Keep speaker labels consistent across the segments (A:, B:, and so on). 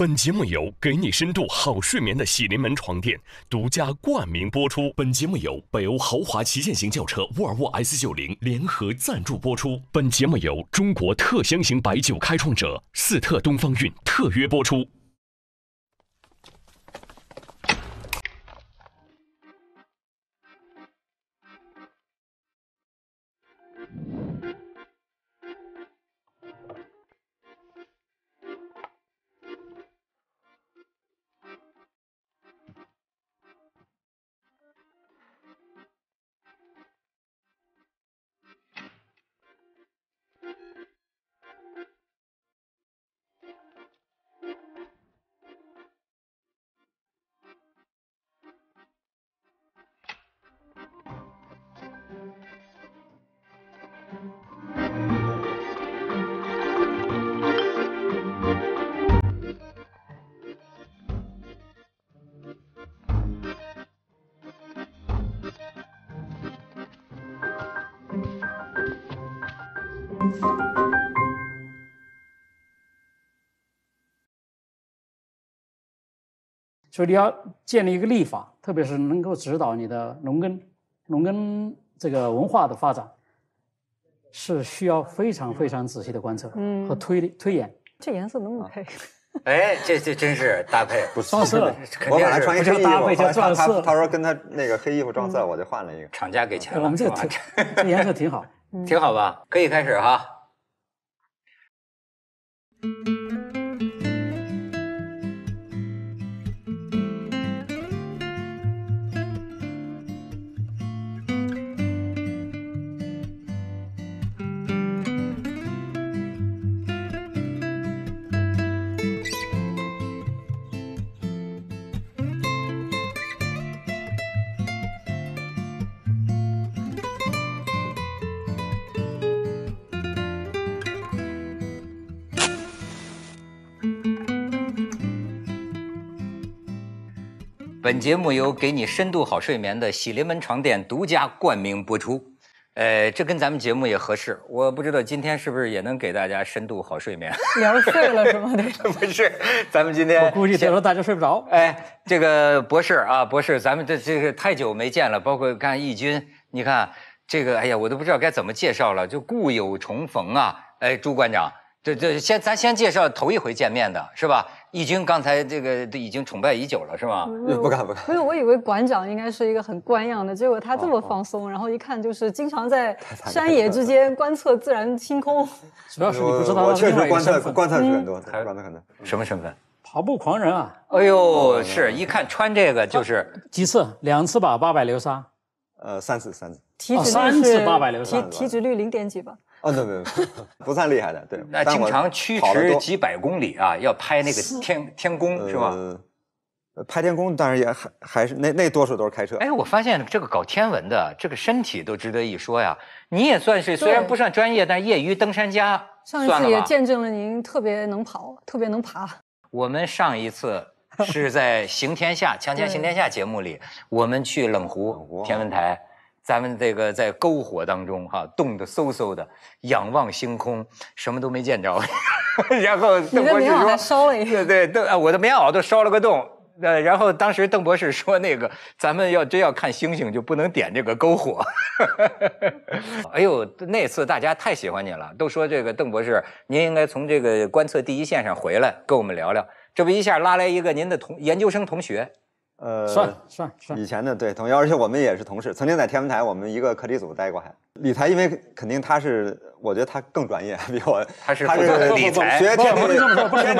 A: 本节目由给你深度好睡眠的喜临门床垫独家冠名播出。本节目由北欧豪华旗舰型轿车沃尔沃 S90 联合赞助播出。本节目由中国特香型白酒开创者四特东方韵特约播出。
B: 所以你要建立一个立法，特别是能够指导你的农耕、农耕这个文化的发展，是需要非常非常仔细的观测和推推演。
C: 这颜色不能配？
A: 哎，这这真是搭配撞色，我本来穿一件衣服，他他
D: 说跟他那个黑衣服撞色，我就换了一个。厂家给钱，我们这挺
A: 这颜色挺好，挺好吧？可以开始哈。本节目由给你深度好睡眠的喜临门床垫独家冠名播出，呃，这跟咱们节目也合适。我不知道今天是不是也能给大家深度好睡眠，凉睡了是吗？不是，咱们今天我估计醒了大家睡不着。哎，这个博士啊，博士，咱们这这个太久没见了，包括看义军，你看这个，哎呀，我都不知道该怎么介绍了，就故友重逢啊。哎，朱馆长。对对，先咱先介绍头一回见面的是吧？易军刚才这个都已经崇拜已久了，是吗？
C: 不敢不敢。不是，我以为馆长应该是一个很官样的，结果他这么放松，然后一看就是经常在山野之间观测自然星空。
B: 主要是你不知道，我确实观测观测
D: 很多，还是观测很多。什么身份？
B: 跑步狂人啊！哎呦，是一看穿这个就是几次？两次吧？八百流沙？呃，三次，三次。
C: 三次八百流沙。体体脂率零点几吧？
A: 啊，对对对，不算厉害的，对。那经常驱驰几百公里啊，要拍那个天天宫是吧？拍天宫当然也还还是那那多数都是开车。哎，我发现这个搞天文的这个身体都值得一说呀。你也算是虽然不算专业，但业余登山家。上一次也见
C: 证了您特别能跑，特别能爬。
A: 我们上一次是在《行天下》《强强行天下》节目里，我们去冷湖天文台。咱们这个在篝火当中哈，冻得嗖嗖的，仰望星空，什么都没见着。然后你博士袄烧了一个。对，邓，我的棉袄都烧了个洞。呃，然后当时邓博士说，那个咱们要真要看星星，就不能点这个篝火。哎呦，那次大家太喜欢你了，都说这个邓博士，您应该从这个观测第一线上回来跟我们聊聊。这不一下拉来一个您的同研究生同学。
D: 呃，算算算，以前的对，同样，而且我们也是同事，曾经在天文台，我们一个课题组待过。还理财，因为肯定他是，我觉得他更专业，比我 他是他是李才，学天学天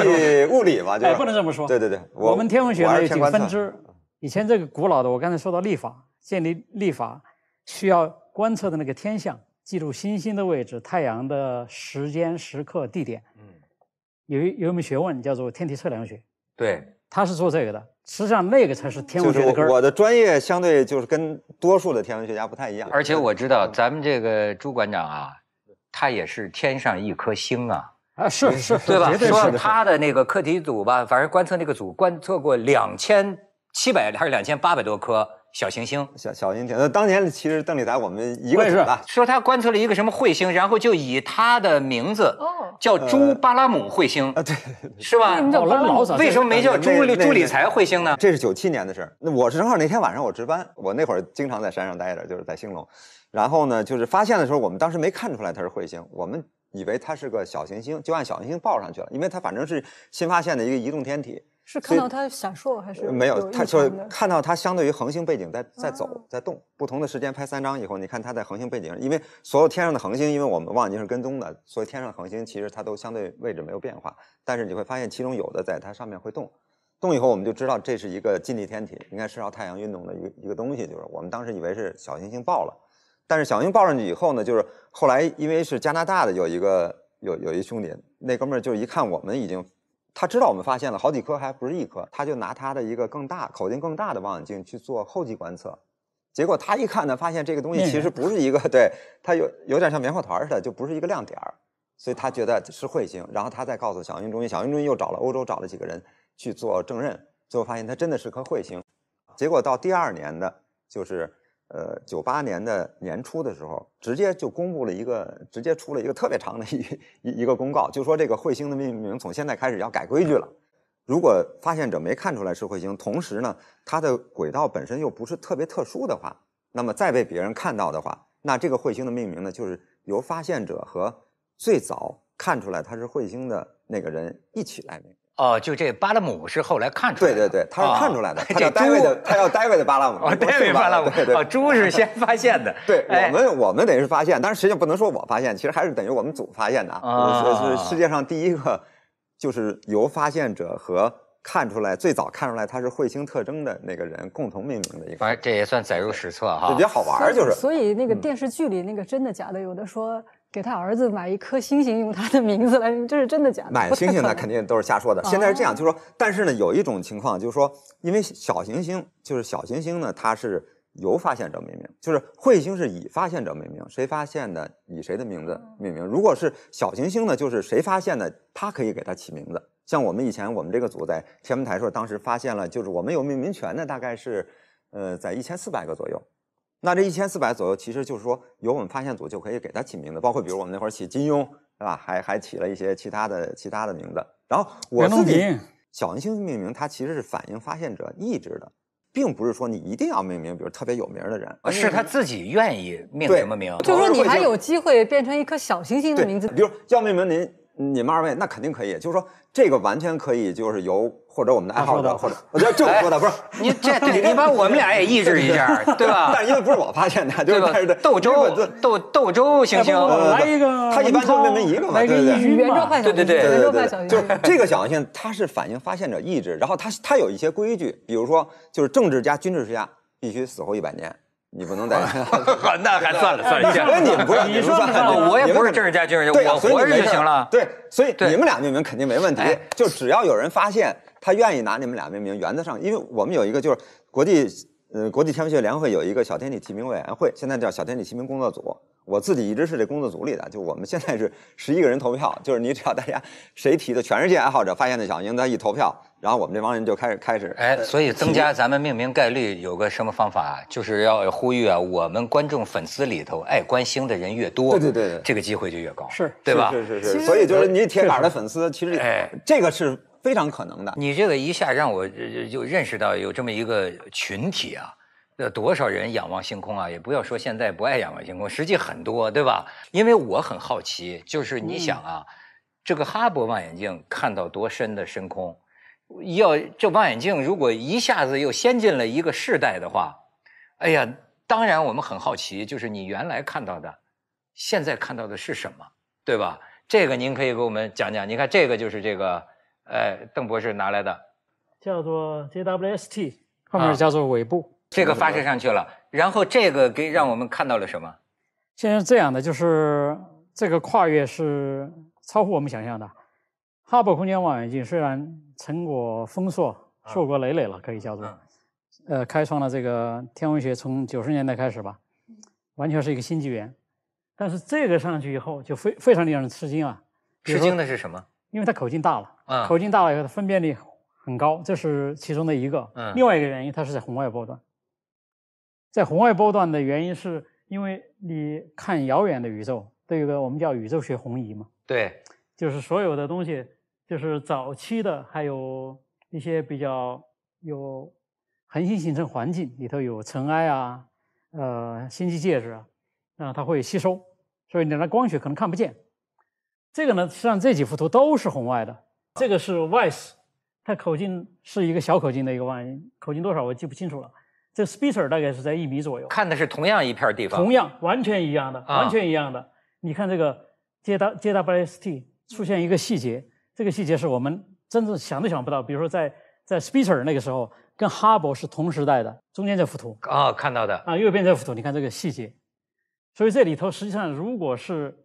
D: 体物理嘛，就不能这么说。对对对，我们天文学呢几个分支。
B: 以前这个古老的，我刚才说到历法，建立历法需要观测的那个天象，记录星星的位置、太阳的时间、时刻、地点。嗯，有有一门学问叫做天体测量学。对，他是做这个的。实际上，那个才是天
A: 文学根。我的
D: 专业相对就是跟多数的天文学家不太一样。
A: 而且我知道咱们这个朱馆长啊，他也是天上一颗星啊。
B: 啊，
D: 是
A: 是，对吧？说他的那个课题组吧，反正观测那个组观测过两千七百还是两千八百多颗。小行星，小小行
D: 星。那当年其实邓丽才，我们一也是。
A: 说他观测了一个什么彗星，然后就以他的名字叫朱巴拉姆彗星啊，对，是吧？为什么为什么没叫朱朱理才彗星呢？这是九
D: 七年的事儿。那我是正好那天晚上我值班，我那会儿经常在山上待着，就是在兴隆。然后呢，就是发现的时候，我们当时没看出来它是彗星，我们以为它是个小行星，就按小行星报上去了，因为它反正是新发现的一个移动天体。
C: 是看到它闪烁还是没有？它就是
D: 看到它相对于恒星背景在在走在动。不同的时间拍三张以后，你看它在恒星背景因为所有天上的恒星，因为我们望远镜是跟踪的，所以天上的恒星其实它都相对位置没有变化。但是你会发现其中有的在它上面会动，动以后我们就知道这是一个近地天体，应该是绕太阳运动的一个一个东西，就是我们当时以为是小行星爆了。但是小行星爆上去以后呢，就是后来因为是加拿大的有一个有有一兄弟，那哥们儿就是一看我们已经。他知道我们发现了好几颗，还不是一颗，他就拿他的一个更大口径更大的望远镜去做后继观测，结果他一看呢，发现这个东西其实不是一个，对，它有有点像棉花团似的，就不是一个亮点儿，所以他觉得是彗星，然后他再告诉小行星中心，小行星中心又找了欧洲找了几个人去做证认，最后发现它真的是颗彗星，结果到第二年的就是。呃，九八年的年初的时候，直接就公布了一个，直接出了一个特别长的一一一个公告，就说这个彗星的命名从现在开始要改规矩了。如果发现者没看出来是彗星，同时呢，它的轨道本身又不是特别特殊的话，那么再被别人看到的话，那这个彗星的命名呢，就是由发现者和最早看出来它是彗星的那个人一起来名。
A: 哦，就这巴勒姆是后来看出来，的。对对对，他是看出来的。这大卫的，
D: 他叫大卫的巴勒姆，
A: 大卫巴勒姆哦，猪是先发现的。对，我们
D: 我们等于是发现，但是实际上不能说我发现，其实还是等于我们组发现的。啊，是世界上第一个，就是由发现者和看出来最早看出来它是彗星特征的那个人共同命名的一个，
C: 反
A: 正这也算载入史册哈，
D: 就比较好玩就是。所
C: 以那个电视剧里那个真的假的，有的说。给他儿子买一颗星星，用他的名字来，这是真的假的？买星星那肯定
D: 都是瞎说的。现在是这样，就是说，但是呢，有一种情况，就是说，因为小行星就是小行星呢，它是由发现者命名，就是彗星是以发现者命名，谁发现的以谁的名字命名。如果是小行星呢，就是谁发现的，它可以给它起名字。像我们以前我们这个组在天文台时候，当时发现了，就是我们有命名权的，大概是，呃，在一千四百个左右。那这一千四百左右，其实就是说，由我们发现组就可以给它起名字，包括比如我们那会儿起金庸，对吧？还还起了一些其他的其他的名字。然后我自己小行星命名，它其实是反映发现者意志的，并不是说你一定要命名，比如特别有名的人，是他
A: 自己愿意命
D: 名。对，就说你还有
C: 机会变成一颗小行星的名
D: 字。比如要命名您你们二位，那肯定可以。就是说。这个完全可以，就是由或者我们的爱好者，或者我觉得这么说的，不是 你这，对你把我们俩也抑制一下，对吧？但因为不是我
A: 发现的，就是对吧？豆斗斗斗粥星星，来一个，
D: 他一般都那么一个嘛，对不对？圆周快小对对对对对就这个小行星，它是反映发现者意志，然后它它有一些规矩，比如说就是政治家、军事家必须死后一百年。你不能再
A: 那还算
D: 了算了。那你们不是，你说我也不是正式嘉宾，我随便就行了。对，所以你们俩命名肯定没问题。就只要有人发现他愿意拿你们俩命名，原则上，因为我们有一个就是国际。呃，国际天文学联会有一个小天体提名委员会，现在叫小天体提名工作组。我自己一直是这工作组里的，就我们现在是十一个人投票，就是你只要大家谁提的，全世界爱好者发现的小星，他一投票，然后我们这帮人就开始开始。哎，所以增加
A: 咱们命名概率有个什么方法？啊？就是要呼吁啊，我们观众粉丝里头爱观星的人越多，对对对，这个机会就越高，是，对吧？是是是。所以就是你铁杆的粉
D: 丝，其实哎，这个是。非常可能的，
A: 你这个一下让我就认识到有这么一个群体啊，多少人仰望星空啊！也不要说现在不爱仰望星空，实际很多，对吧？因为我很好奇，就是你想啊，这个哈勃望远镜看到多深的深空？要这望远镜如果一下子又先进了一个世代的话，哎呀，当然我们很好奇，就是你原来看到的，现在看到的是什么，对吧？这个您可以给我们讲讲。你看，这个就是这个。呃，邓博士拿来的，
B: 叫做 JWST，后面叫做尾部，这个发射上
A: 去了。然后这个给让我们看到了什么？
B: 现在是这样的，就是这个跨越是超乎我们想象的。哈勃空间望远镜虽然成果丰硕、硕果累累了，可以叫做，呃，开创了这个天文学从九十年代开始吧，完全是一个新纪元。但是这个上去以后就非非常令人吃惊啊！
A: 吃惊的是什么？
B: 因为它口径大了。口径大了以后，它分辨率很高，这是其中的一个。嗯，另外一个原因，它是在红外波段。在红外波段的原因，是因为你看遥远的宇宙都有个我们叫宇宙学红移嘛。对，就是所有的东西，就是早期的，还有一些比较有恒星形成环境里头有尘埃啊，呃，星际介质啊，那它会吸收，所以你的光学可能看不见。这个呢，实际上这几幅图都是红外的。这个是 Vice，它口径是一个小口径的一个望远镜，口径多少我记不清楚了。这 Spicer 大概是在一米左右。
A: 看的是同样一片地方。同样，
B: 完全一样的，完全一样的。你看这个 JWST 出现一个细节，这个细节是我们真正想都想不到。比如说，在在 Spicer 那个时候，跟哈勃是同时代的。中间这幅图。
A: 啊，看到的。
B: 啊，右边这幅图，你看这个细节。所以这里头实际上，如果是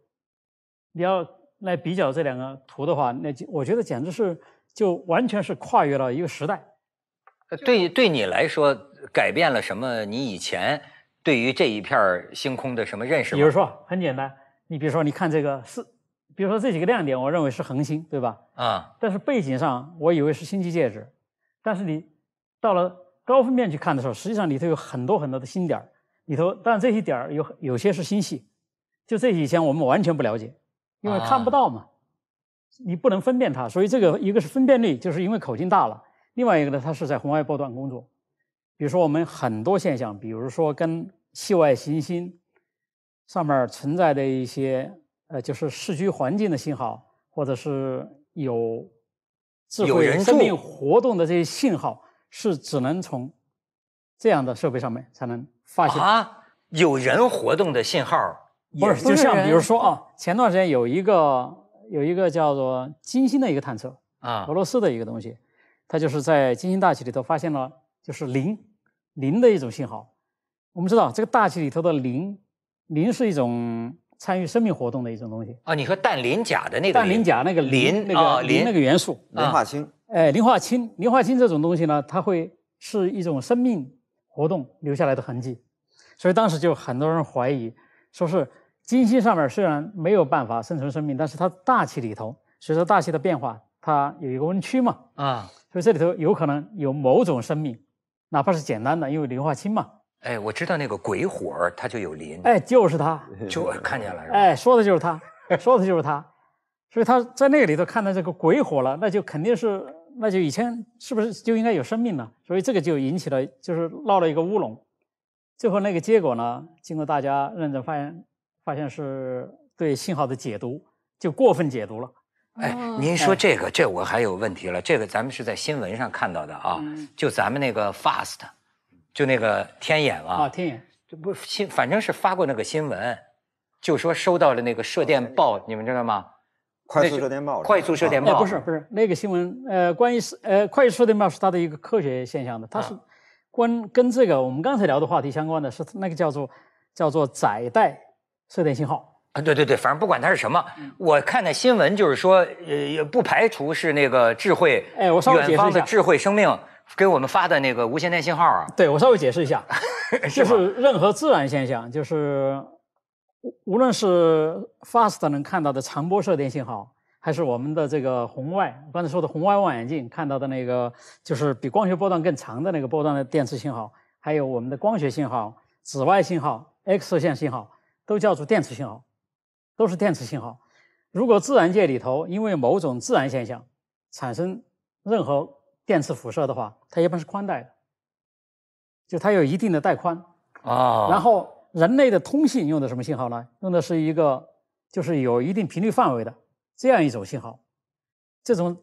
B: 你要。来比较这两个图的话，那就我觉得简直是就完全是跨越了一个时代。
A: 对，对你来说改变了什么？你以前对于这一片星空的什么认识比如说，
B: 很简单，你比如说，你看这个是，比如说这几个亮点，我认为是恒星，对吧？啊。但是背景上我以为是星际介质，但是你到了高分辨去看的时候，实际上里头有很多很多的星点，里头但这些点有有些是星系，就这以前我们完全不了解。因为看不到嘛，你不能分辨它，所以这个一个是分辨率，就是因为口径大了；另外一个呢，它是在红外波段工作。比如说我们很多现象，比如说跟系外行星上面存在的一些呃，就是市居环境的信号，或者是有
A: 智慧生命
B: 活动的这些信号，是只能从这样的设备上面才能发现
A: 啊。有人活动的信号。不是，就像比如
B: 说啊，前段时间有一个有一个叫做金星的一个探测啊，俄罗斯的一个东西，它就是在金星大气里头发现了就是磷磷的一种信号。我们知道这个大气里头的磷磷是一种参与生命活动的一种东西
A: 啊。你说氮磷钾的那个氮磷钾那个磷那个磷那个元
B: 素磷化氢哎，磷化氢磷化氢这种东西呢，它会是一种生命活动留下来的痕迹，所以当时就很多人怀疑说是。金星上面虽然没有办法生存生命，但是它大气里头随着大气的变化，它有一个温区嘛，啊，所以这里头有可能有某种生命，哪怕是简单的，因为硫化氢嘛。
A: 哎，我知道那个鬼火它就有磷，
B: 哎，就是它，
A: 就看见了，
B: 哎，说的就是它，说的就是它，所以它在那个里头看到这个鬼火了，那就肯定是，那就以前是不是就应该有生命了？所以这个就引起了，就是闹了一个乌龙，最后那个结果呢，经过大家认真发现。发现是对信号的解读就过分解读了。
C: 哎，您说
A: 这个，这我还有问题了。这个咱们是在新闻上看到的啊，就咱们那个 FAST，就那个天眼啊。啊，天眼就不新，反正是发过那个新闻，就说收到了那个射电报，你们知道吗？快速射电报，快速射电暴。不是不
B: 是那个新闻，呃，关于呃快速射电报是它的一个科学现象的，它是关跟这个我们刚才聊的话题相关的是那个叫做叫做窄带。射电信号
A: 啊，对对对，反正不管它是什么，我看的新闻就是说，呃，不排除是那个智慧，哎，我稍微解释一下，方的智慧生命给我们发的那个无线电信号啊。
B: 对，我稍微解释一下，就是任何自然现象，就是无论是 FAST 能看到的长波射电信号，还是我们的这个红外，刚才说的红外望远镜看到的那个，就是比光学波段更长的那个波段的电磁信号，还有我们的光学信号、紫外信号、X 射线信号。都叫做电磁信号，都是电磁信号。如果自然界里头因为某种自然现象产生任何电磁辐射的话，它一般是宽带的，就它有一定的带宽啊。然后人类的通信用的什么信号呢？用的是一个就是有一定频率范围的这样一种信号。这种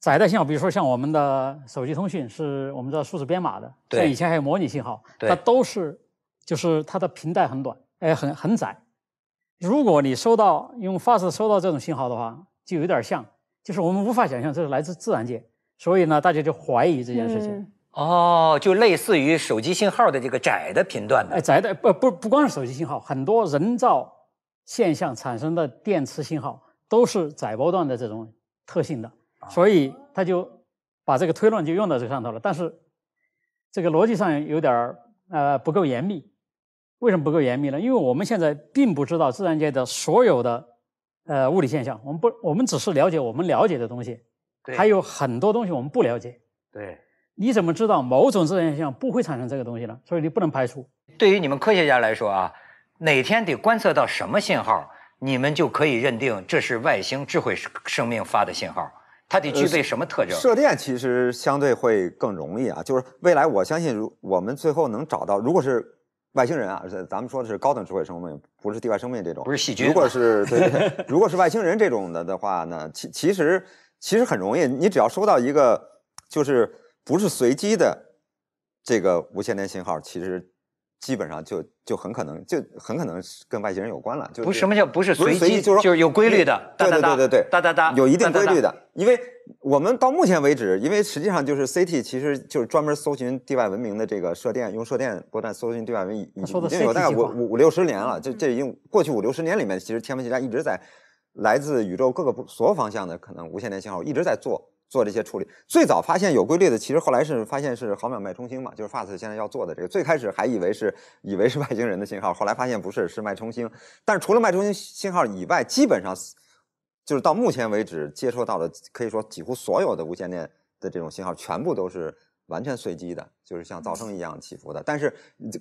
B: 窄带信号，比如说像我们的手机通讯，是我们知道数字编码的，像以前还有模拟信号，它都是就是它的频带很短。哎，很很窄。如果你收到用 FAST 收到这种信号的话，就有点像，就是我们无法想象这是来自自然界，所以呢，大家就怀疑这件事情。
A: 哦，就类似于手机信号的这个窄的频段的。
B: 窄的不不不光是手机信号，很多人造现象产生的电磁信号都是窄波段的这种特性的，所以他就把这个推论就用到这上头了。但是这个逻辑上有点儿呃不够严密。为什么不够严密呢？因为我们现在并不知道自然界的所有的，呃，物理现象。我们不，我们只是了解我们了解的东西，还有很多东西我们不了解。对，你怎么知道某种自然现象不会产生这个东西呢？所以你不能排除。
A: 对于你们科学家来说啊，哪天得观测到什么信号，你们就可以认定这是外星智慧生命发的信号。它得具备什么特征？射
D: 电其实相对会更容易啊。就是未来，我相信如我们最后能找到，如果是。外星人啊，咱们说的是高等智慧生命，不是地外生命这种，不是细菌。如果是对，如果是外星人这种的的话呢，其其实其实很容易，你只要收到一个就是不是随机的这个无线电信号，其实。基本上就就很可能就很可能跟外星人有关了，就不什么叫不是随机，就是就是有规律的，哒哒哒哒哒哒，有一定规律的。因为我们到目前为止，因为实际上就是 C T，其实就是专门搜寻地外文明的这个射电，用射电波段搜寻地外文明已经有大概五五五六十年了，这这已经过去五六十年里面，其实天文学家一直在来自宇宙各个所有方向的可能无线电信号一直在做。做这些处理，最早发现有规律的，其实后来是发现是毫秒脉冲星嘛，就是 FAST 现在要做的这个。最开始还以为是以为是外星人的信号，后来发现不是，是脉冲星。但是除了脉冲星信号以外，基本上就是到目前为止接收到的，可以说几乎所有的无线电的这种信号全部都是完全随机的，就是像噪声一样起伏的。但是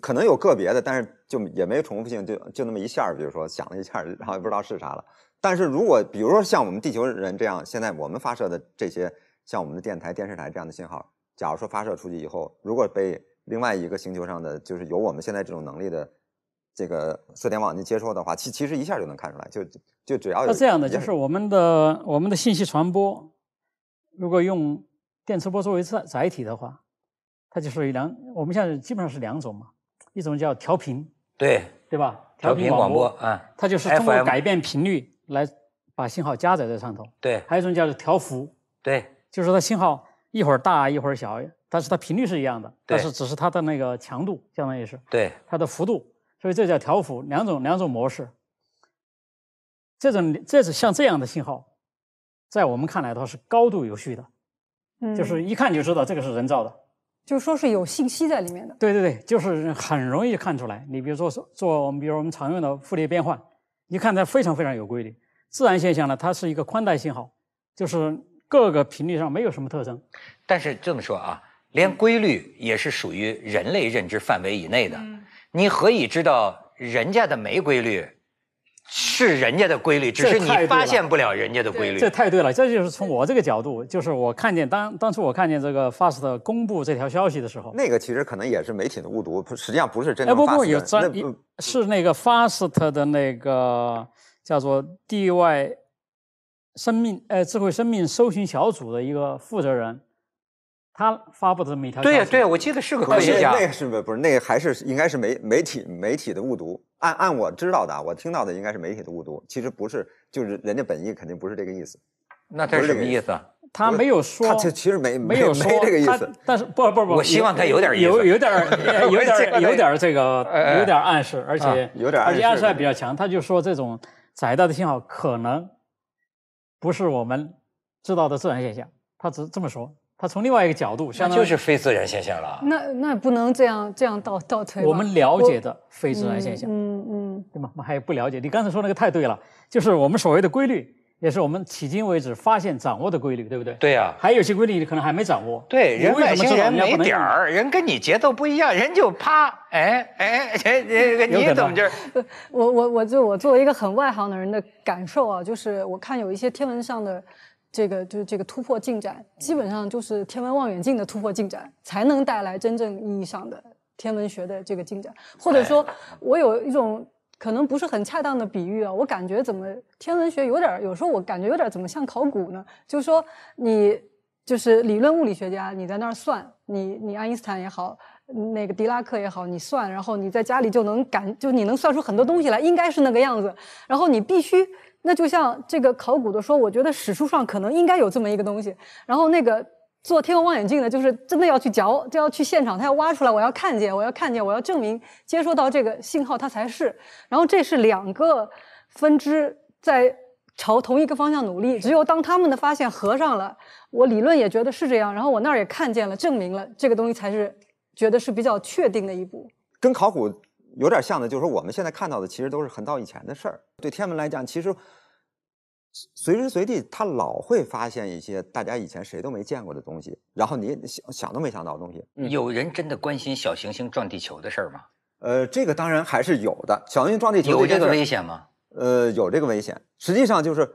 D: 可能有个别的，但是就也没重复性，就就那么一下，比如说响了一下，然后也不知道是啥了。但是如果比如说像我们地球人这样，现在我们发射的这些像我们的电台、电视台这样的信号，假如说发射出去以后，如果被另外一个星球上的就是有我们现在这种能力的这个射电网去接收的话，其其实一下就能看出来，就就只要有这样的，就是我
B: 们的我们的信息传播，如果用电磁波作为载载体的话，它就属于两，我们现在基本上是两种嘛，一种叫调频，对对吧？调频广播啊，它就是通过改变频率。来把信号加载在上头。对，还有一种叫调幅。对，就是它信号一会儿大一会儿小，但是它频率是一样的。但是只是它的那个强度，相当于是。对，它的幅度，所以这叫调幅，两种两种模式。这种这是像这样的信号，在我们看来它是高度有序的，就是一看就知道这个是人造的。
C: 就是说是有信息在里面的。
B: 对对对，就是很容易看出来。你比如说做我们比如我们常用的傅里叶变换，一看它非常非常有规律。自然现象呢，它是一个宽带信号，就是各个频率上没有什么特征。但是这么说啊，
A: 连规律也是属于人类认知范围以内的。你何以知道人家的没规律，是人家的规律，只是你发现不了人家的规律。这太
B: 对了，这就是从我这个角度，就是我看见当当初我看见这个 Fast 公布这条消息的时候，那
A: 个其
D: 实可能也是媒体的误读，实际上不是真的。哎，不不，有专
B: 是那个 Fast 的那个。叫做地外生命，呃，智慧生命搜寻小组的一个负责人，他发布的每一条对呀，对，我记得是个科
D: 学家。那个是不不是？那个还是应该是媒媒体媒体的误读。
B: 按按我知道的，我
D: 听到的应该是媒体的误读，其实不是，就是人家本意肯定不是这个意思。那他是什么意思？
B: 他没有说，他其实没没有没这个意思。但是不不不，我 希望他有点有有点有点有点这个有点暗示，而且有点，而且暗示还比较强。他就说这种。载带的信号可能不是我们知道的自然现象，他只这么说。他从另外一个角度，相当就是非自然现象了。
C: 那那不能这样这样倒倒推。我们了解的非自然现象，嗯嗯，
B: 对吗？我们还不了解。你刚才说那个太对了，就是我们所谓的规律。也是我们迄今为止发现掌握的规律，对不对？对呀，还有些规律你可能还没掌握。对，人外星人没点儿，
A: 人跟你节
C: 奏不一样，人就啪，
A: 哎哎哎，你你怎么劲
C: 我我我就我作为一个很外行的人的感受啊，就是我看有一些天文上的，这个就是这个突破进展，基本上就是天文望远镜的突破进展，才能带来真正意义上的天文学的这个进展，或者说我有一种。可能不是很恰当的比喻啊，我感觉怎么天文学有点儿，有时候我感觉有点怎么像考古呢？就是说你就是理论物理学家，你在那儿算，你你爱因斯坦也好，那个狄拉克也好，你算，然后你在家里就能感，就你能算出很多东西来，应该是那个样子。然后你必须，那就像这个考古的说，我觉得史书上可能应该有这么一个东西。然后那个。做天文望远镜的，就是真的要去嚼，就要去现场，他要挖出来，我要看见，我要看见，我要证明接收到这个信号，它才是。然后这是两个分支在朝同一个方向努力，只有当他们的发现合上了，我理论也觉得是这样，然后我那儿也看见了，证明了这个东西才是，觉得是比较确定的一步。
D: 跟考古有点像的，就是说我们现在看到的其实都是很早以前的事儿。对天文来讲，其实。随时随地，他老会发现一些大家以前谁都没见过的东西，然后你想想都没想到的东西。
A: 有人真的关心小行星撞地球的事儿吗？
D: 呃，这个当然还是有的。小行星撞地球有这个危险吗？呃，有这个危险。实际上就是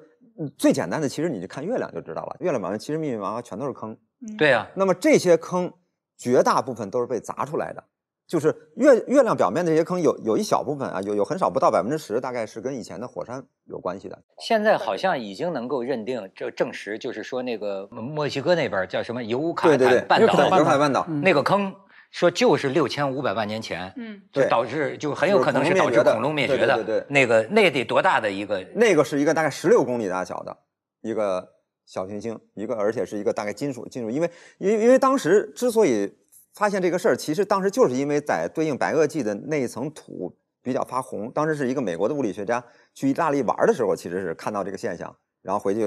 D: 最简单的，其实你就看月亮就知道了。月亮表面其实密密麻麻全都是坑。对啊。那么这些坑，绝大部分都是被砸出来的。就是月月亮表面这些坑有有一小部分啊，有有很少不到百分之十，大概
A: 是跟以前的火山有关系的。现在好像已经能够认定，这证实就是说那个墨西哥那边叫什么尤卡坦半岛，尤卡坦半岛那个坑，说就是六千五百万年前，嗯，就导致就很有可能是导致恐龙灭绝的。对对对，那个那得多大的一个？
D: 那个是一个大概十六公里大小的一个小行星，一个而且是一个大概金属金属，因为因为因为当时之所以。发现这个事儿，其实当时就是因为在对应白垩纪的那一层土比较发红。当时是一个美国的物理学家去意大利玩的时候，其实是看到这个现象，然后回去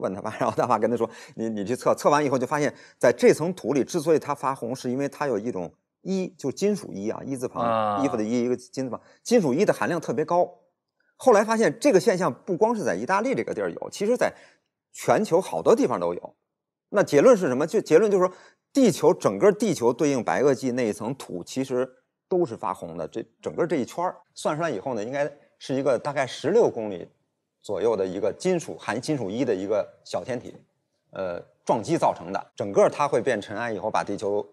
D: 问他爸，然后他爸跟他说：“你你去测测完以后，就发现在这层土里，之所以它发红，是因为它有一种一，就金属一啊，“一”字旁，衣服的“一，一个金字旁，金属一的含量特别高。后来发现这个现象不光是在意大利这个地儿有，其实在全球好多地方都有。那结论是什么？就结论就是说，地球整个地球对应白垩纪那一层土其实都是发红的。这整个这一圈儿算出来以后呢，应该是一个大概十六公里左右的一个金属含金属一的一个小天体，呃，撞击造成的。整个它会变尘埃以后，把地球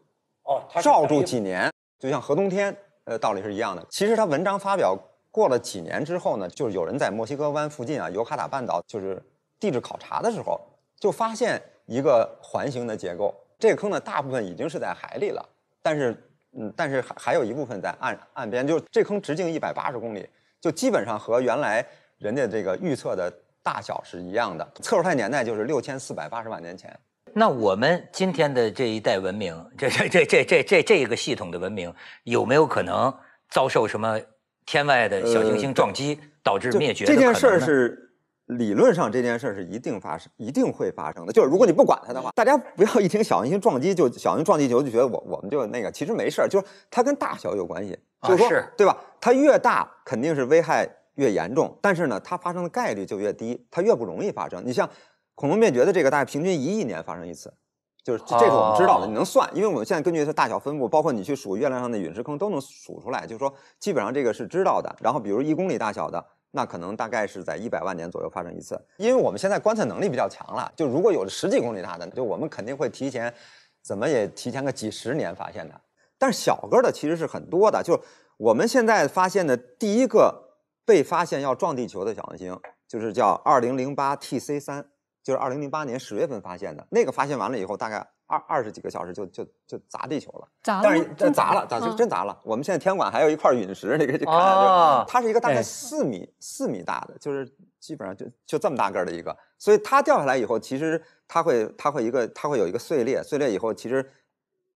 C: 哦罩住几
D: 年，就像核冬天，呃，道理是一样的。其实他文章发表过了几年之后呢，就是有人在墨西哥湾附近啊，尤卡坦半岛就是地质考察的时候就发现。一个环形的结构，这个坑呢，大部分已经是在海里了，但是，嗯，但是还还有一部分在岸岸边，就是这坑直径一百八十公里，就基本上和原来人家这个预测的大小是一样的。测耳态年代就是六千四百八十万年前。
A: 那我们今天的这一代文明，这这这这这这这个系统的文明，有没有可能遭受什么天外的小行星撞击导致灭绝件事儿
D: 是理论上这件事儿是一定发生，一定会发生的。就是如果你不管它的话，大家不要一听小行星撞击就小行星撞击球就觉得我我们就那个，其实没事儿。就是它跟大小有关系，就是说对吧？它越大肯定是危害越严重，但是呢，它发生的概率就越低，它越不容易发生。你像恐龙灭绝的这个，大概平均一亿年发生一次，就是这是我们知道的。你能算？因为我们现在根据它大小分布，包括你去数月亮上的陨石坑都能数出来。就是说，基本上这个是知道的。然后，比如一公里大小的。那可能大概是在一百万年左右发生一次，因为我们现在观测能力比较强了，就如果有十几公里大的，就我们肯定会提前，怎么也提前个几十年发现的。但是小个的其实是很多的，就我们现在发现的第一个被发现要撞地球的小行星，就是叫2008 TC3，就是2008年十月份发现的那个，发现完了以后大概。二二十几个小时就就就砸地球了，砸了，真砸了，砸了，真砸了。我们现在天管馆还有一块陨石，那个就它是一个大概四米四米大的，就是基本上就就这么大个的一个。所以它掉下来以后，其实它会它会一个它会有一个碎裂，碎裂以后其实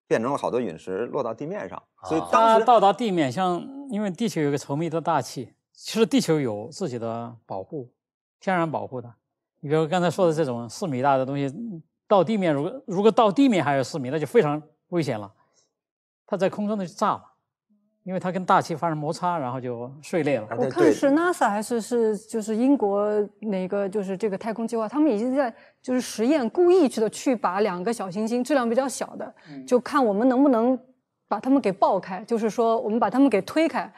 D: 变成了好多陨石落到地面上。所
A: 以当
B: 到达地面，像因为地球有个稠密的大气，其实地球有自己的保护，天然保护的。你比如刚才说的这种四米大的东西。到地面，如果如果到地面还有四米，那就非常危险了。它在空中就炸了，因为它跟大气发生摩擦，然后就碎裂了。我看是
C: NASA 还是是就是英国哪个就是这个太空计划，他们已经在就是实验，故意去的去把两个小行星质量比较小的，就看我们能不能把它们给爆开，就是说我们把它们给推开。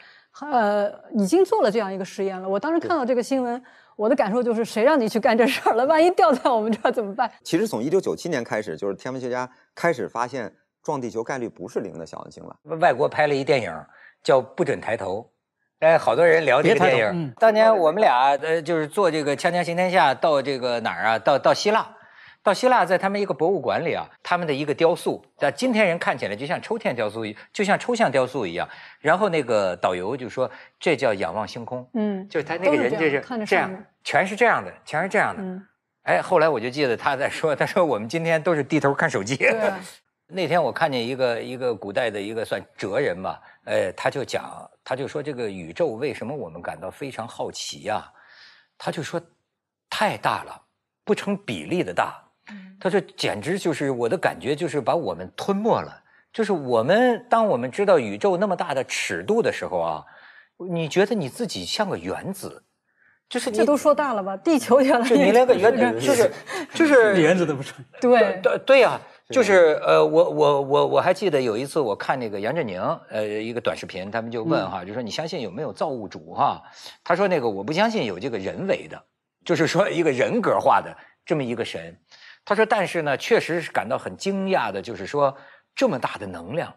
C: 呃，已经做了这样一个实验了。我当时看到这个新闻。我的感受就是，谁让你去干这事儿了？万一掉在我们这儿怎么办？
D: 其实从一九九七年开始，就是天文学家开始发现撞地球概率不是零的小行星了。
A: 外国拍了一电影叫《不准抬头》，哎，好多人了解电影。当年我们俩呃，就是做这个“锵锵行天下”，到这个哪儿啊？到到希腊。到希腊，在他们一个博物馆里啊，他们的一个雕塑，那今天人看起来就像抽象雕塑一，就像抽象雕塑一样。然后那个导游就说：“这叫仰望星空。”嗯，就是他那个人就是这样，全是这样的，全是这样的。哎，后来我就记得他在说：“他说我们今天都是低头看手机。”那天我看见一个一个古代的一个算哲人嘛，哎，他就讲，他就说这个宇宙为什么我们感到非常好奇啊？他就说，太大了，不成比例的大。他说：“简直就是我的感觉，就是把我们吞没了。就是我们，当我们知道宇宙那么大的尺度的时候啊，你觉得你自己像个原子，
C: 就是这都说大了吧？地球原来你连个原子就是
A: 就是 原子都不成。对对对呀，就是呃，我我我我还记得有一次我看那个杨振宁呃一个短视频，他们就问哈，就说你相信有没有造物主哈？他说那个我不相信有这个人为的，就是说一个人格化的这么一个神。”他说：“但是呢，确实是感到很惊讶的，就是说这么大的能量，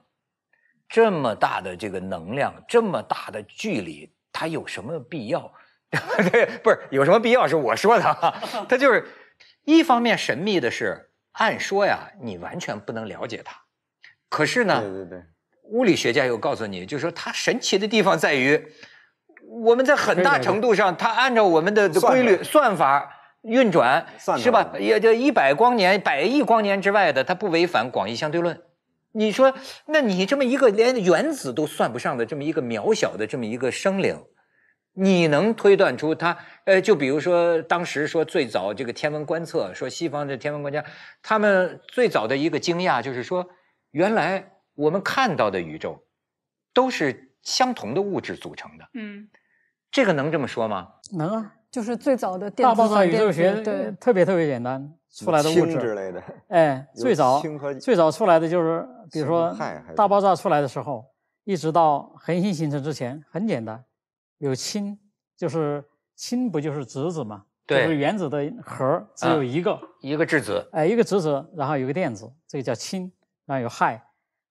A: 这么大的这个能量，这么大的距离，它有什么必要？对，不是有什么必要是我说的他就是一方面神秘的是，按说呀，你完全不能了解它。可是呢，对对对，物理学家又告诉你，就是说它神奇的地方在于，我们在很大程度上，它按照我们的规律算法。”运转是吧？也就一百光年、百亿光年之外的，它不违反广义相对论。你说，那你这么一个连原子都算不上的这么一个渺小的这么一个生灵，你能推断出它？呃，就比如说当时说最早这个天文观测，说西方的天文专家他们最早的一个惊讶就是说，原来我们看到的宇宙都是相同的物质组成的。嗯，这个能这么说吗？
C: 能啊。就是最早的电大爆炸宇宙学，对，
B: 特别特别简单，出来的物质之类的。哎，最早最早出来的就是，比如说大爆炸出来的时候，一直到恒星形成之前，很简单，有氢，就是氢不就是质子吗？对，就是原子的核只有一个，
A: 一个质子。
B: 哎，一个质子，然后有个电子，这个叫氢。然后有氦，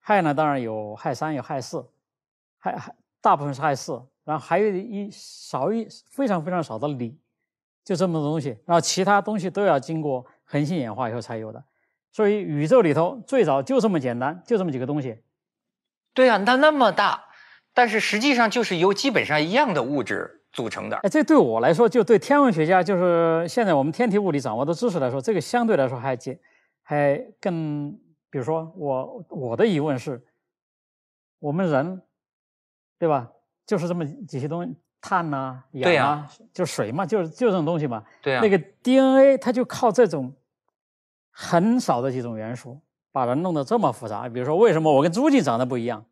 B: 氦呢当然有氦三、有氦四，氦氦大部分是氦四。然后还有一少一非常非常少的锂，就这么多东西。然后其他东西都要经过恒星演化以后才有的，所以宇宙里头最早就这么简单，就这么几个东西。
A: 对啊，那那么大，但是实际上就是由基本上一样的物质组成的。哎，
B: 这对我来说，就对天文学家，就是现在我们天体物理掌握的知识来说，这个相对来说还简，还更。比如说我我的疑问是，我们人，对吧？就是这么几些东，西，碳呐、氧啊，就水嘛，就是就这种东西嘛。对啊，那个 DNA 它就靠这种很少的几种元素，把它弄得这么复杂。比如说，为什么我跟猪棣长得不一样，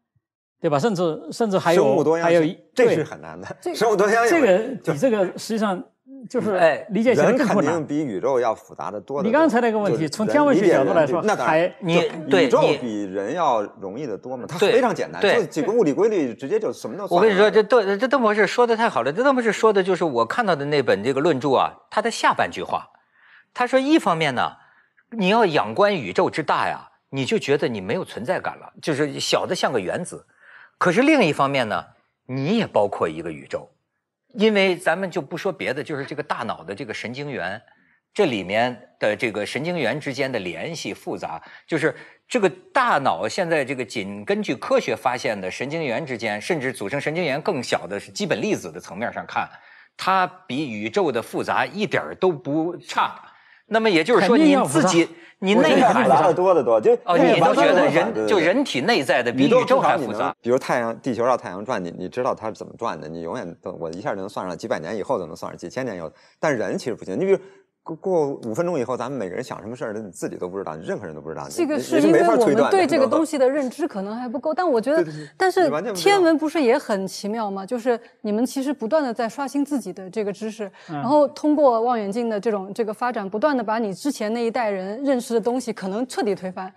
B: 对吧？甚至甚至还有生物多样性，这是很难的。生物多样性，这个你这个实际上。就是哎，理解起来肯定
D: 比宇宙要复杂的多。你刚才那个问题，从天文学角度来说，那还你宇宙比人要容易的多嘛？它非常简单，几个物理规律直接就什么都。我跟你说，
A: 这邓这邓博士说的太好了。这邓博士说的就是我看到的那本这个论著啊，它的下半句话，他说：一方面呢，你要仰观宇宙之大呀，你就觉得你没有存在感了，就是小的像个原子；可是另一方面呢，你也包括一个宇宙。因为咱们就不说别的，就是这个大脑的这个神经元，这里面的这个神经元之间的联系复杂，就是这个大脑现在这个仅根据科学发现的神经元之间，甚至组成神经元更小的是基本粒子的层面上看，它比宇宙的复杂一点都不差。那么也就是说，你自己，你内在的
D: 多的多，就哦，你都觉得人就人
A: 体内在的比宇宙还复杂。
D: 比如太阳，地球绕太阳转，你你知道它是怎么转的？你永远都我一下就能算上几百年以后就能算上几千年以后，但人其实不行。你比如。过过五分钟以后，咱们每个人想什么事儿，你自己都不知道，你任何人都不知道。这个是因为我们对这个东
C: 西的认知可能还不够，但我觉得，但是天文不是也很奇妙吗？就是你们其实不断的在刷新自己的这个知识，然后通过望远镜的这种这个发展，不断的把你之前那一代人认识的东西可能彻底推翻。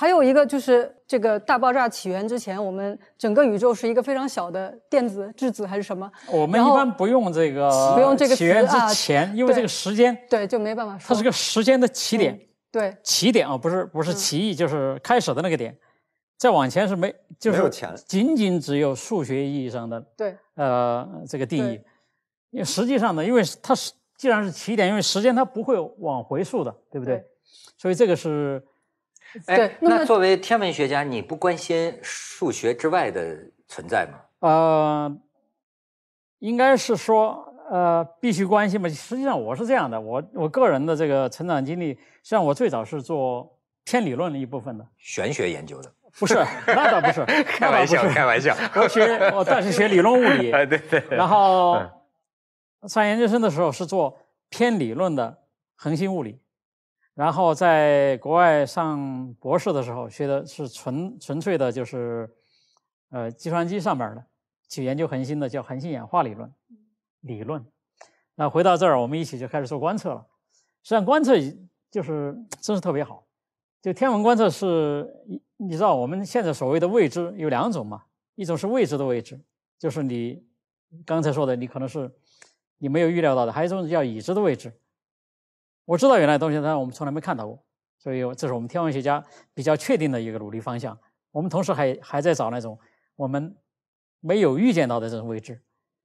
C: 还有一个就是这个大爆炸起源之前，我们整个宇宙是一个非常小的电子、质子还是什么？我们一般
B: 不用这个。不用这个起源之前，因为这个时间
C: 对，就没办法说。它
B: 是个时间的起点，对起点啊，不是不是奇异，就是开始的那个点。再往前是没，就是仅仅只有数学意义上的对呃这个定义。因为实际上呢，因为它是既然是起点，因为时间它不会往回溯的，对不对？所以这个是。
A: 哎，那作为天文学家，你不关心数学之外的存在吗？
B: 呃，应该是说，呃，必须关心吧。实际上我是这样的，我我个人的这个成长经历，实际上我最早是做偏理论的一部分的，
A: 玄学研究的，
B: 不是，那倒不是，开玩笑，
A: 开玩笑。我学，我当时学理论物理，哎对对，然后
B: 上研究生的时候是做偏理论的恒星物理。然后在国外上博士的时候，学的是纯纯粹的，就是，呃，计算机上面的，去研究恒星的叫恒星演化理论，理论。那回到这儿，我们一起就开始做观测了。实际上，观测就是真是特别好。就天文观测是，你知道我们现在所谓的未知有两种嘛？一种是未知的未知，就是你刚才说的，你可能是你没有预料到的；还有一种叫已知的位置。我知道原来的东西，但我们从来没看到过，所以这是我们天文学家比较确定的一个努力方向。我们同时还还在找那种我们没有预见到的这种位置。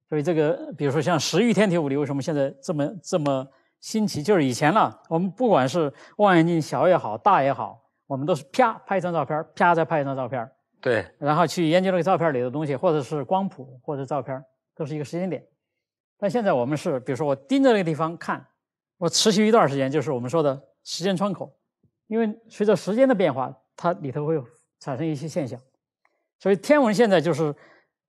B: 所以这个，比如说像石玉天体物理，为什么现在这么这么新奇？就是以前呢，我们不管是望远镜小也好，大也好，我们都是啪拍一张照片，啪再拍一张照片，对，然后去研究那个照片里的东西，或者是光谱，或者照片，都是一个时间点。但现在我们是，比如说我盯着那个地方看。我持续一段时间，就是我们说的时间窗口，因为随着时间的变化，它里头会产生一些现象，所以天文现在就是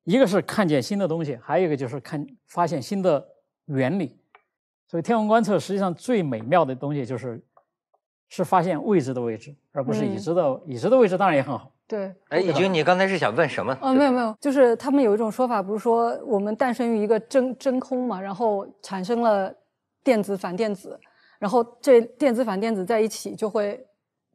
B: 一个是看见新的东西，还有一个就是看发现新的原理。所以天文观测实际上最美妙的东西就是是发现未知的位置，而不是已知的已知的位置当然也很好。
C: 对，哎，易军，
B: 你刚才是想问什么？
C: 哦，没有没有，就是他们有一种说法，不是说我们诞生于一个真真空嘛，然后产生了。电子反电子，然后这电子反电子在一起就会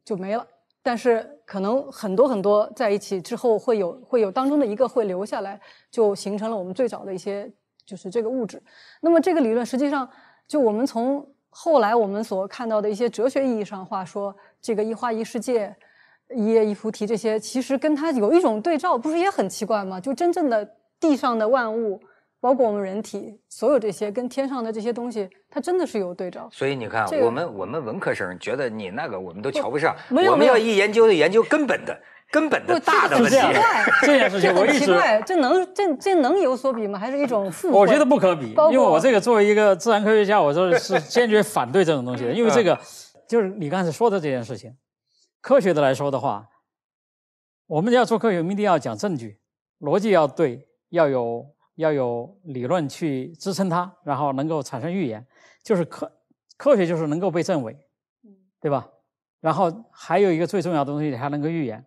C: 就没了，但是可能很多很多在一起之后会有会有当中的一个会留下来，就形成了我们最早的一些就是这个物质。那么这个理论实际上就我们从后来我们所看到的一些哲学意义上话说，这个一花一世界，一叶一菩提这些，其实跟它有一种对照，不是也很奇怪吗？就真正的地上的万物。包括我们人体所有这些跟天上的这些东西，它真的是有对照。所
A: 以你看，我们我们文科生觉得你那个我们都瞧不上，没有要一研究就研究根本的根本的大的问题。这件事情 我一直奇怪，
C: 这能这这能有所比吗？还是一种负？我觉得不
A: 可比，因为我这个作为一
B: 个自然科学家，我这 是坚决反对这种东西。的。因为这个就是你刚才说的这件事情，科学的来说的话，我们要做科学，我们一定要讲证据，逻辑要对，要有。要有理论去支撑它，然后能够产生预言，就是科科学就是能够被证伪，嗯，对吧？然后还有一个最重要的东西，还能够预言，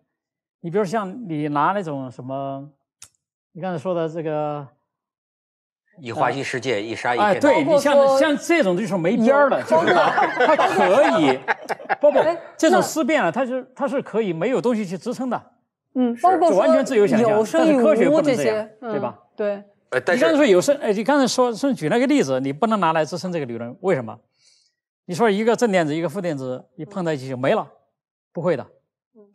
B: 你比如像你拿那种什么，你刚才说的这个，
A: 一花一世界，一沙一啊，对你
B: 像像这种就是没边儿的，就是它可以，不不，这种思辨了，它是它是可以没有东西去支撑的，
C: 嗯，是就完全自由想象，但是科学不能这样，对吧？对。
B: 你刚才说有生，哎，你刚才说说举那个例子，你不能拿来支撑这个理论，为什么？你说一个正电子一个负电子一碰到一起就没了，不会的，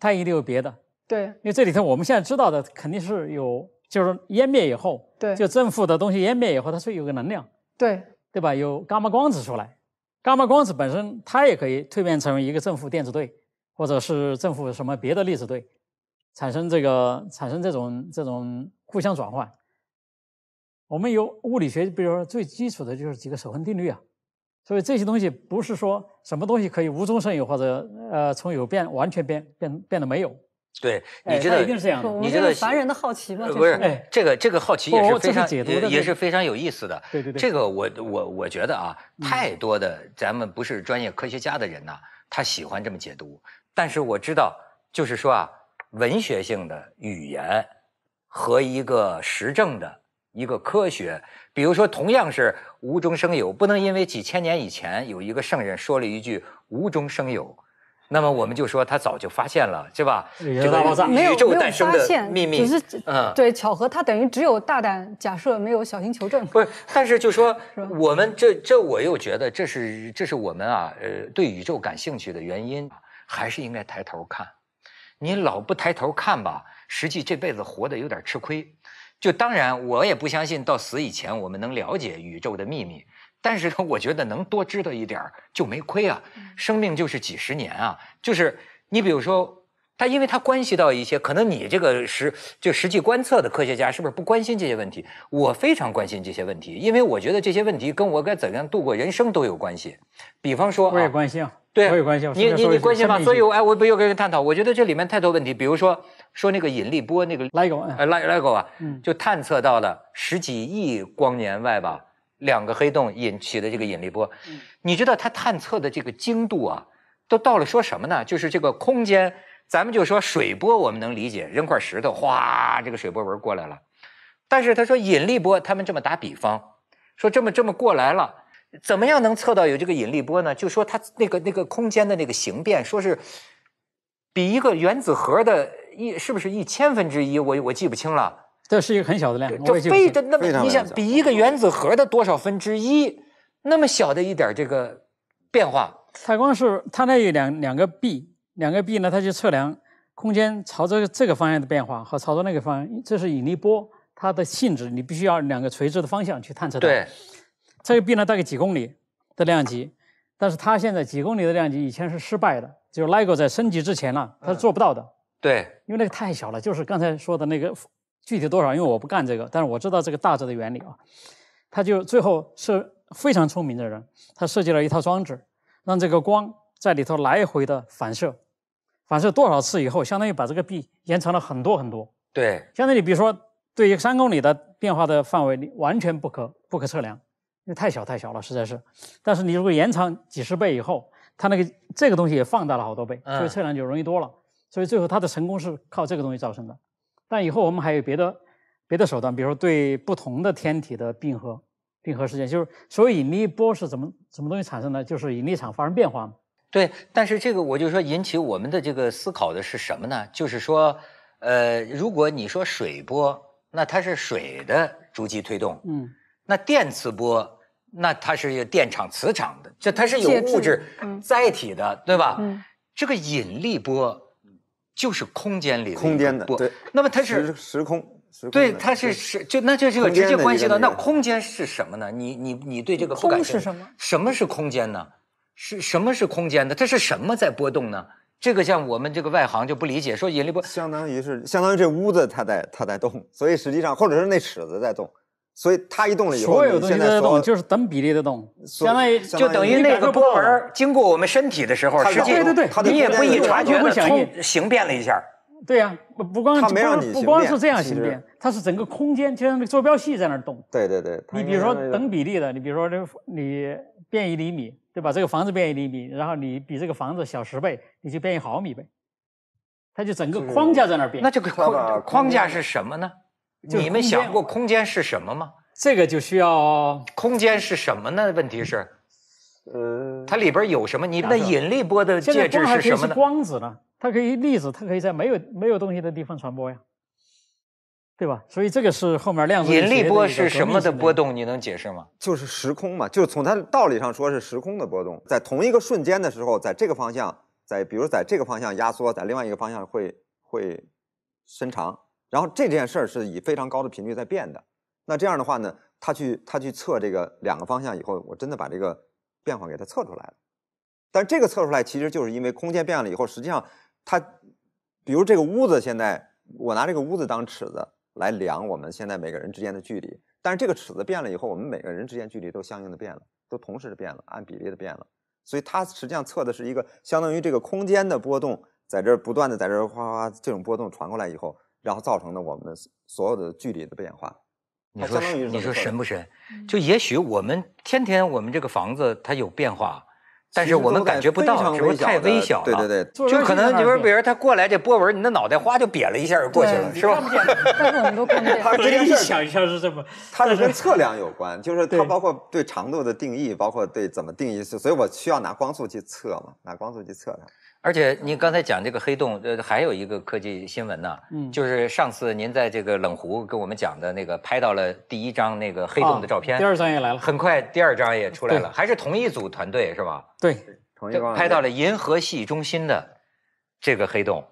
B: 它一定有别的。对，因为这里头我们现在知道的肯定是有，就是湮灭以后，对，就正负的东西湮灭以后，它是有个能量，对，对吧？有伽马光子出来，伽马光子本身它也可以蜕变成为一个正负电子对，或者是正负什么别的粒子对，产生这个产生这种这种互相转换。我们有物理学，比如说最基础的就是几个守恒定律啊，所以这些东西不是说什么东西可以无中生有，或者呃从有变完全变变变得没有。
A: 对，
C: 你知道，一定是这样的。你这个凡人的好奇吗？不是
A: 这个这个好奇也是非常也是非常有意思的。对对对，这个我我我觉得啊，太多的咱们不是专业科学家的人呐，他喜欢这么解读。但是我知道，就是说啊，文学性的语言和一个实证的。一个科学，比如说同样是无中生有，不能因为几千年以前有一个圣人说了一句无中生有，那么我们就说他早就发现了，是吧？大爆炸、宇宙诞生的秘密只是嗯，对，
C: 巧合，他等于只有大胆假设，没有小心求证。不是，但是就说 我们
A: 这这，我又觉得这是这是我们啊，呃，对宇宙感兴趣的原因，还是应该抬头看。你老不抬头看吧，实际这辈子活得有点吃亏。就当然，我也不相信到死以前我们能了解宇宙的秘密，但是我觉得能多知道一点就没亏啊。生命就是几十年啊，就是你比如说，它因为它关系到一些可能你这个实就实际观测的科学家是不是不关心这些问题？我非常关心这些问题，因为我觉得这些问题跟我该怎样度过人生都有关系。比方说，我也关心啊，对我也关心。你你你关心吗？所以哎，我不又跟你探讨。我觉得这里面太多问题，比如说。说那个引力波，那个哪个啊？哎，哪啊？嗯，就探测到了十几亿光年外吧，两个黑洞引起的这个引力波。嗯，你知道它探测的这个精度啊，都到了说什么呢？就是这个空间，咱们就说水波，我们能理解，扔块石头，哗，这个水波纹过来了。但是他说引力波，他们这么打比方，说这么这么过来了，怎么样能测到有这个引力波呢？就说它那个那个空间的那个形变，说是比一个原子核的。一是不是一千分之一？我我记不清了。这是一个很小的量级。这倍的那么，你想比一个原子核的多少分之一，那么小的一点这个变化。采光是它那有两两个臂，
B: 两个臂呢，它去测量空间朝着这个方向的变化和朝着那个方向。这是引力波它的性质，你必须要两个垂直的方向去探测它。对，这个臂呢大概几公里的量级，但是它现在几公里的量级以前是失败的，就 LIGO 在升级之前呢，它是做不到的。对，因为那个太小了，就是刚才说的那个具体多少，因为我不干这个，但是我知道这个大致的原理啊。他就最后是非常聪明的人，他设计了一套装置，让这个光在里头来回的反射，反射多少次以后，相当于把这个壁延长了很多很多。对，相当于比如说对于三公里的变化的范围，你完全不可不可测量，因为太小太小了，实在是。但是你如果延长几十倍以后，它那个这个东西也放大了好多倍，所以测量就容易多了。所以最后它的成功是靠这个东西造成的，但以后我们还有别的别的手段，比如说对不同的天体的并合并合事件，就是所谓引力波是怎么什么东西产生的，就是引力场发生变化。
A: 对，但是这个我就说引起我们的这个思考的是什么呢？就是说，呃，如果你说水波，那它是水的逐级推动，嗯，那电磁波，那它是电场磁场的，这它是有物质载体的，对吧？嗯，这个引力波。就是空间里的空间的不，那么它是时空，对，它是时就那这是个直接关系到那空间是什么呢？你你你对这个空间是什么？什么是空间呢？是什么是空间的？它是什么在波动呢？这个像我们这个外行就不理解，说引力波相当于是相当于这屋子它在它在动，
D: 所以实际上或者是那尺子在动。所以它一动了以后，都在动就
B: 是等比例的动，
A: 相当于就等于那个波纹经过我们身体的时候，实际对对对，你也不察觉不响应形变了一下。
B: 对呀，不不光不光是这样形变，它是整个空间就像个坐标系在那儿动。
A: 对对对，你比如说
B: 等比例的，你比如说这你变一厘米，对吧？这个房子变一厘米，然后你比这个房子小十倍，你就变一
A: 毫米呗。它就整个框架在那儿变。那这个框框架是什么呢？你们想过空间是什么吗？这个就需要空间是什么呢？问题是，呃，它里边有什么？你那引力波的介质是什么？
B: 光子呢？它可以粒子，它可以在没有没有东西的地方传播呀，对吧？
A: 所以这个是后面量子引力波是什么的波动？你能解释吗？就是时空嘛，就是从
D: 它道理上说是时空的波动，在同一个瞬间的时候，在这个方向，在比如在这个方向压缩，在另外一个方向会会伸长。然后这件事儿是以非常高的频率在变的，那这样的话呢，他去他去测这个两个方向以后，我真的把这个变化给它测出来了。但这个测出来其实就是因为空间变了以后，实际上它，比如这个屋子现在，我拿这个屋子当尺子来量我们现在每个人之间的距离。但是这个尺子变了以后，我们每个人之间距离都相应的变了，都同时的变了，按比例的变了。所以它实际上测的是一个相当于这个空间的波动，在这儿不断的在这哗哗哗这种波动传过来以后。然后造成的我们所有
A: 的距离的变化，
C: 你说你说神
A: 不神？就也许我们天天我们这个房子它有变化，但是我们感觉不到，只是太微小了。对对对，就可能你说比如他过来这波纹，你的脑袋哗就瘪了一下就过去了，是吧？但是们都看
D: 不见。他给你想象是这么，它是跟测量有关，就是它包括对长度的定义，包括对怎么定义，所以，我需要拿光速去测嘛？拿光速去测它。
A: 而且您刚才讲这个黑洞，呃，还有一个科技新闻呢，嗯，就是上次您在这个冷湖跟我们讲的那个拍到了第一张那个黑洞的照片，第二张也来了，很快第二张也出来了，还是同一组团队是吧？对，同一组拍到了银河系中心的这个黑洞。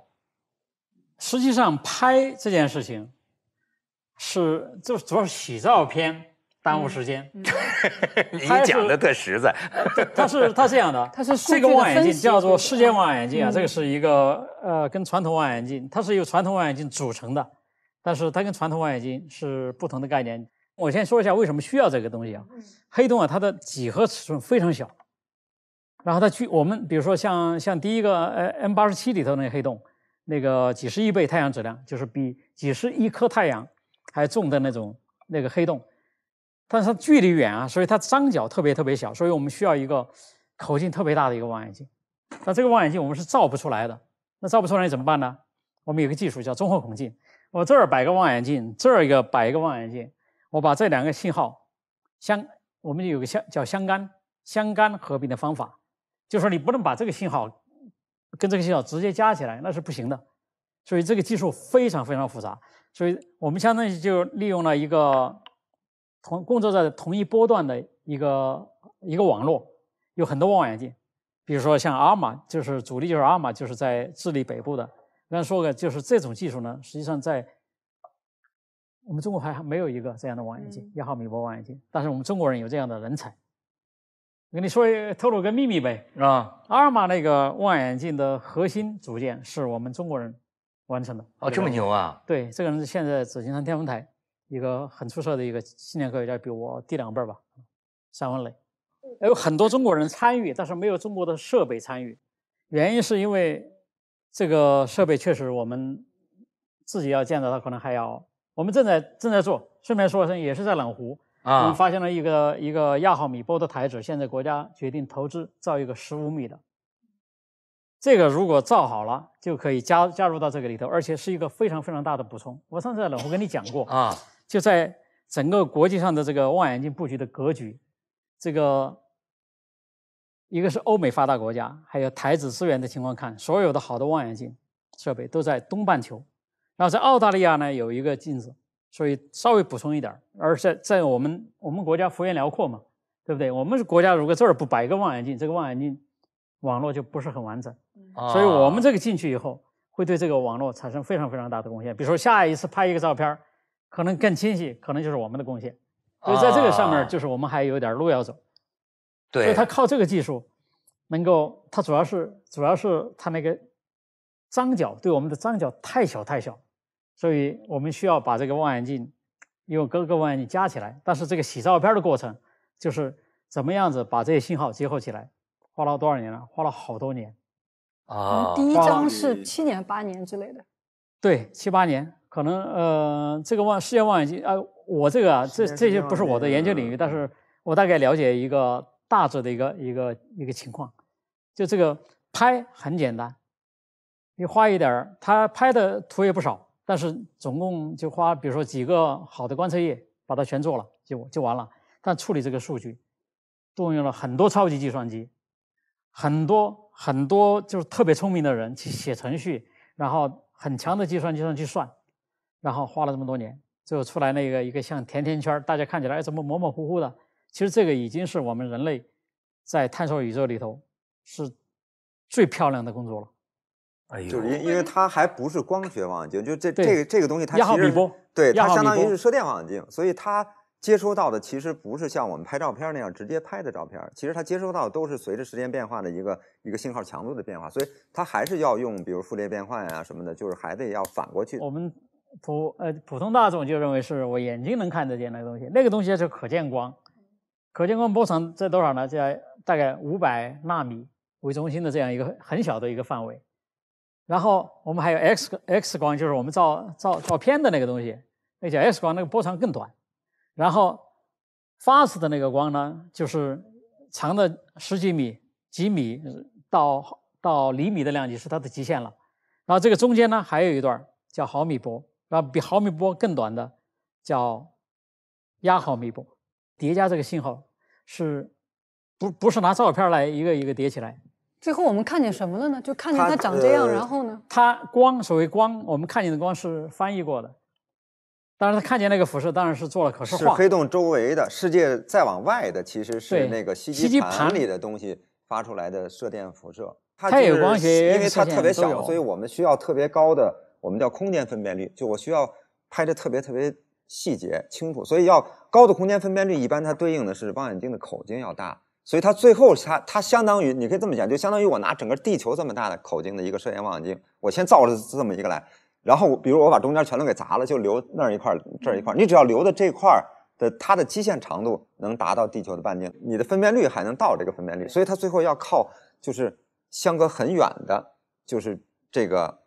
B: 实际上拍这件事情，是就是主要是洗照片。耽误时间，
A: 你讲的特实在。
B: 它 是它这样的，它是这个望远镜叫做世界望远镜啊，这个是一个呃，跟传统望远镜，它是由传统望远镜组成的，但是它跟传统望远镜是不同的概念。我先说一下为什么需要这个东西啊？黑洞啊，它的几何尺寸非常小，然后它距我们，比如说像像第一个呃 M 八十七里头那个黑洞，那个几十亿倍太阳质量，就是比几十亿颗太阳还重的那种那个黑洞。但是它距离远啊，所以它张角特别特别小，所以我们需要一个口径特别大的一个望远镜。那这个望远镜我们是造不出来的。那造不出来怎么办呢？我们有个技术叫综合孔径。我这儿摆个望远镜，这儿一个摆一个望远镜，我把这两个信号相，我们有个相叫相干相干合并的方法，就是说你不能把这个信号跟这个信号直接加起来，那是不行的。所以这个技术非常非常复杂。所以我们相当于就利用了一个。同工作在同一波段的一个一个网络，有很多望远镜，比如说像阿玛，就是主力就是阿玛，就是在智利北部的。刚才说个，就是这种技术呢，实际上在我们中国还没有一个这样的望远镜，亚毫米波望远镜。但是我们中国人有这样的人才，我跟你说透露个秘密呗啊，阿玛那个望远镜的核心组件是我们中国人完成的哦，这么牛啊！对，这个人是现在紫金山天文台。一个很出色的一个青年科学家，比我低两辈儿吧，沙文磊。有很多中国人参与，但是没有中国的设备参与。原因是因为这个设备确实我们自己要建造，它可能还要。我们正在正在做，顺便说一声，也是在冷湖啊。我们发现了一个一个亚毫米波的台址，现在国家决定投资造一个十五米的。这个如果造好了，就可以加加入到这个里头，而且是一个非常非常大的补充。我上次在冷湖跟你讲过啊。就在整个国际上的这个望远镜布局的格局，这个一个是欧美发达国家，还有台子资源的情况看，所有的好的望远镜设备都在东半球。然后在澳大利亚呢有一个镜子，所以稍微补充一点。而在在我们我们国家幅员辽阔嘛，对不对？我们国家如果这儿不摆一个望远镜，这个望远镜网络就不是很完整。所以我们这个进去以后，会对这个网络产生非常非常大的贡献。比如说下一次拍一个照片儿。可能更清晰，可能就是我们的贡献，
C: 所以在这个上面
B: 就是我们还有点路要走。对，他靠这个技术能够，他主要是主要是他那个张角对我们的张角太小太小，所以我们需要把这个望远镜用各个望远镜加起来。但是这个洗照片的过程就是怎么样子把这些信号结合起来，花了多少年了？花了好多年。啊，第一张是七
C: 年八年之类的。
B: 对，七八年。可能呃，这个望世界望远镜啊，我这个啊，这这些不是我的研究领域，但是我大概了解一个大致的一个一个一个情况。就这个拍很简单，你花一点儿，他拍的图也不少，但是总共就花，比如说几个好的观测页，把它全做了，就就完了。但处理这个数据，动用了很多超级计算机，很多很多就是特别聪明的人去写程序，然后很强的计算机上去算。然后花了这么多年，最后出来那个一个像甜甜圈，大家看起来哎怎么模模糊糊的？其实这个已经是我们人类在探索宇宙里头是最漂亮的工作了。
C: 哎呦，就因因
D: 为它还不是光学望远镜，就这这个这个东西它其实对波，对它相当于是射电望远镜，所以它接收到的其实不是像我们拍照片那样直接拍的照片，其实它接收到都是随着时间变化的一个一个信号强度的变化，所以它还是要用比如傅立叶变换呀什么的，就是还得要反过去我们。
B: 普呃普通大众就认为是我眼睛能看得见那个东西，那个东西是可见光，可见光波长在多少呢？在大概五百纳米为中心的这样一个很小的一个范围。然后我们还有 X X 光，就是我们照照照片的那个东西，那叫 X 光，那个波长更短。然后，fast 的那个光呢，就是长的十几米、几米到到厘米的量级是它的极限了。然后这个中间呢，还有一段叫毫米波。那比毫米波更短的叫压毫米波。叠加这个信号是不不是拿照片来一个一个叠起来？
C: 最后我们看见什么了呢？就看见它长这样，然后呢？
B: 它光，所谓光，我们看见的光是翻译过的。当然，它看见那个辐射，当然是做了可视化。是黑
D: 洞周围的，世界再往外的，其实是那个吸积盘里的东西发出来的射电辐射。它有光学，也有因为它特别小，所以我们需要特别高的。我们叫空间分辨率，就我需要拍的特别特别细节清楚，所以要高的空间分辨率，一般它对应的是望远镜的口径要大，所以它最后它它相当于你可以这么讲，就相当于我拿整个地球这么大的口径的一个射电望远镜，我先造了这么一个来，然后比如我把中间全都给砸了，就留那儿一块儿，这儿一块儿，你只要留的这块的它的基线长度能达到地球的半径，你的分辨率还能到这个分辨率，所以它最后要靠就是相隔很远的，就是这个。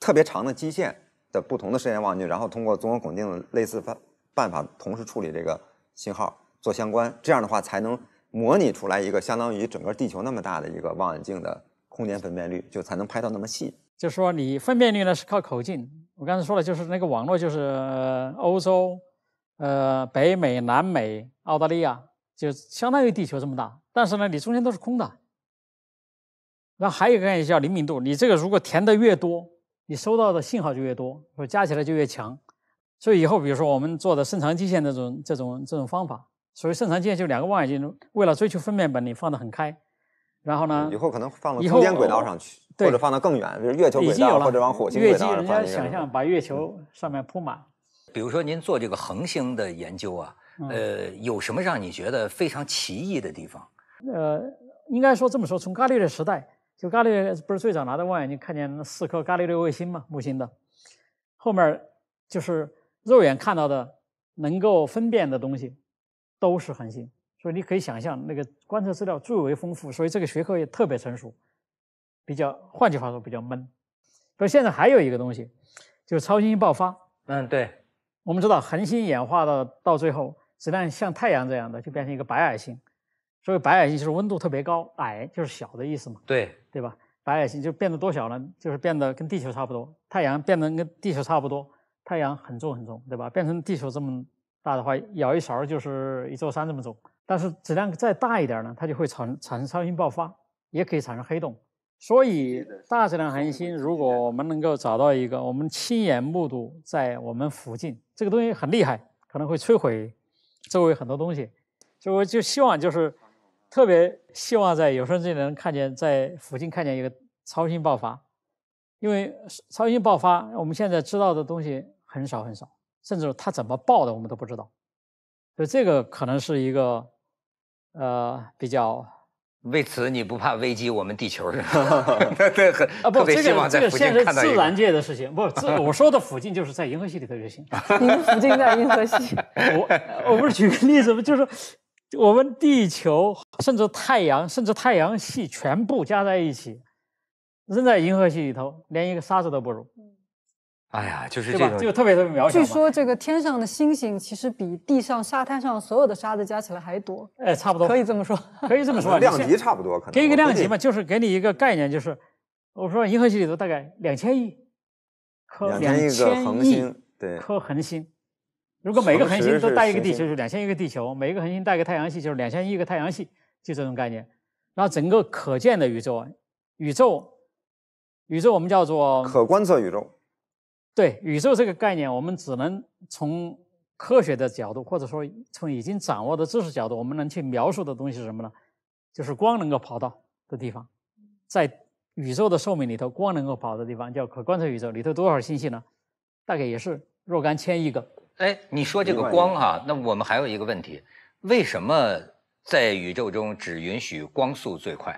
D: 特别长的基线的不同的射电望远镜，然后通过综合孔径的类似方办法，同时处理这个信号做相关，这样的话才能模拟出来一个相当于整个地球那么大的一个望远镜的空间分辨率，就才能拍到那
B: 么细。就是说，你分辨率呢是靠口径。我刚才说了，就是那个网络，就是欧洲、呃北美、南美、澳大利亚，就相当于地球这么大，但是呢，你中间都是空的。那还有一个概念叫灵敏度，你这个如果填的越多。你收到的信号就越多，说加起来就越强，所以以后比如说我们做的深长基线这种这种这种方法，所谓深长基线就两个望远镜，为了追求分辨本你放得很开，然后呢，以后可能放到空间轨道上去，或者放到更远，比如月球轨
A: 道，或者往火星轨道上月基，人家想象
B: 把月球上面铺满。
A: 比如说您做这个恒星的研究啊，呃，有什么让你觉得非常奇异的地方？
B: 呃，应该说这么说，从伽利略时代。就伽利略不是最早拿的望远镜看见那四颗伽利略卫星嘛？木星的，后面就是肉眼看到的能够分辨的东西都是恒星，所以你可以想象那个观测资料最为丰富，所以这个学科也特别成熟，比较换句话说比较闷。可现在还有一个东西，就是超新星爆发。嗯，对。我们知道恒星演化到到最后，子弹像太阳这样的就变成一个白矮星。所以白矮星就是温度特别高，矮就是小的意思嘛，对对吧？白矮星就变得多小呢？就是变得跟地球差不多。太阳变得跟地球差不多，太阳很重很重，对吧？变成地球这么大的话，舀一勺就是一座山这么重。但是质量再大一点呢，它就会产产生超新爆发，也可以产生黑洞。所以大质量恒星，如果我们能够找到一个，我们亲眼目睹在我们附近，这个东西很厉害，可能会摧毁周围很多东西。所以我就希望就是。特别希望在有生之年能看见，在附近看见一个超新星爆发，因为超新星爆发，我们现在知道的东西很少很少，甚至它怎么爆的我们都不知道，所以这个可能是一个呃
A: 比较为此你不怕危及我们地球？对，很啊不，这个这个现实自然
B: 界的事情，不，我说的附近就是在银河系里的就行。你们附近在银河系？我我不是举个例子吗？就是说。我们地球，甚至太阳，甚至太阳系全部加在一起，扔在银河系里头，连一个沙子都不如。哎呀，就是这个，就特别特别渺小。据说
C: 这个天上的星星，其实比地上沙滩上所有的沙子加起来还多。哎，差不多。可以这么说，
B: 可以这么说，量级差不多，可能。给一个量级嘛，就是给你一个概念，就是我说银河系里头大概两千亿颗，两
D: 千亿颗恒星，对，
B: 颗恒星。如果每个恒星都带一个地球，就是两千亿个地球；每一个恒星带一个太阳系，就是两千亿个太阳系，就这种概念。然后整个可见的宇宙，宇宙，宇宙我们叫做可观测宇宙。对宇宙这个概念，我们只能从科学的角度，或者说从已经掌握的知识角度，我们能去描述的东西是什么呢？就是光能够跑到的地方，在宇宙的寿命里头，光能够跑的地方叫可观测宇宙里头多少星系呢？大概也是若干千亿个。
A: 哎，你说这个光哈，那我们还有一个问题：为什么在宇宙中只允许光速最快？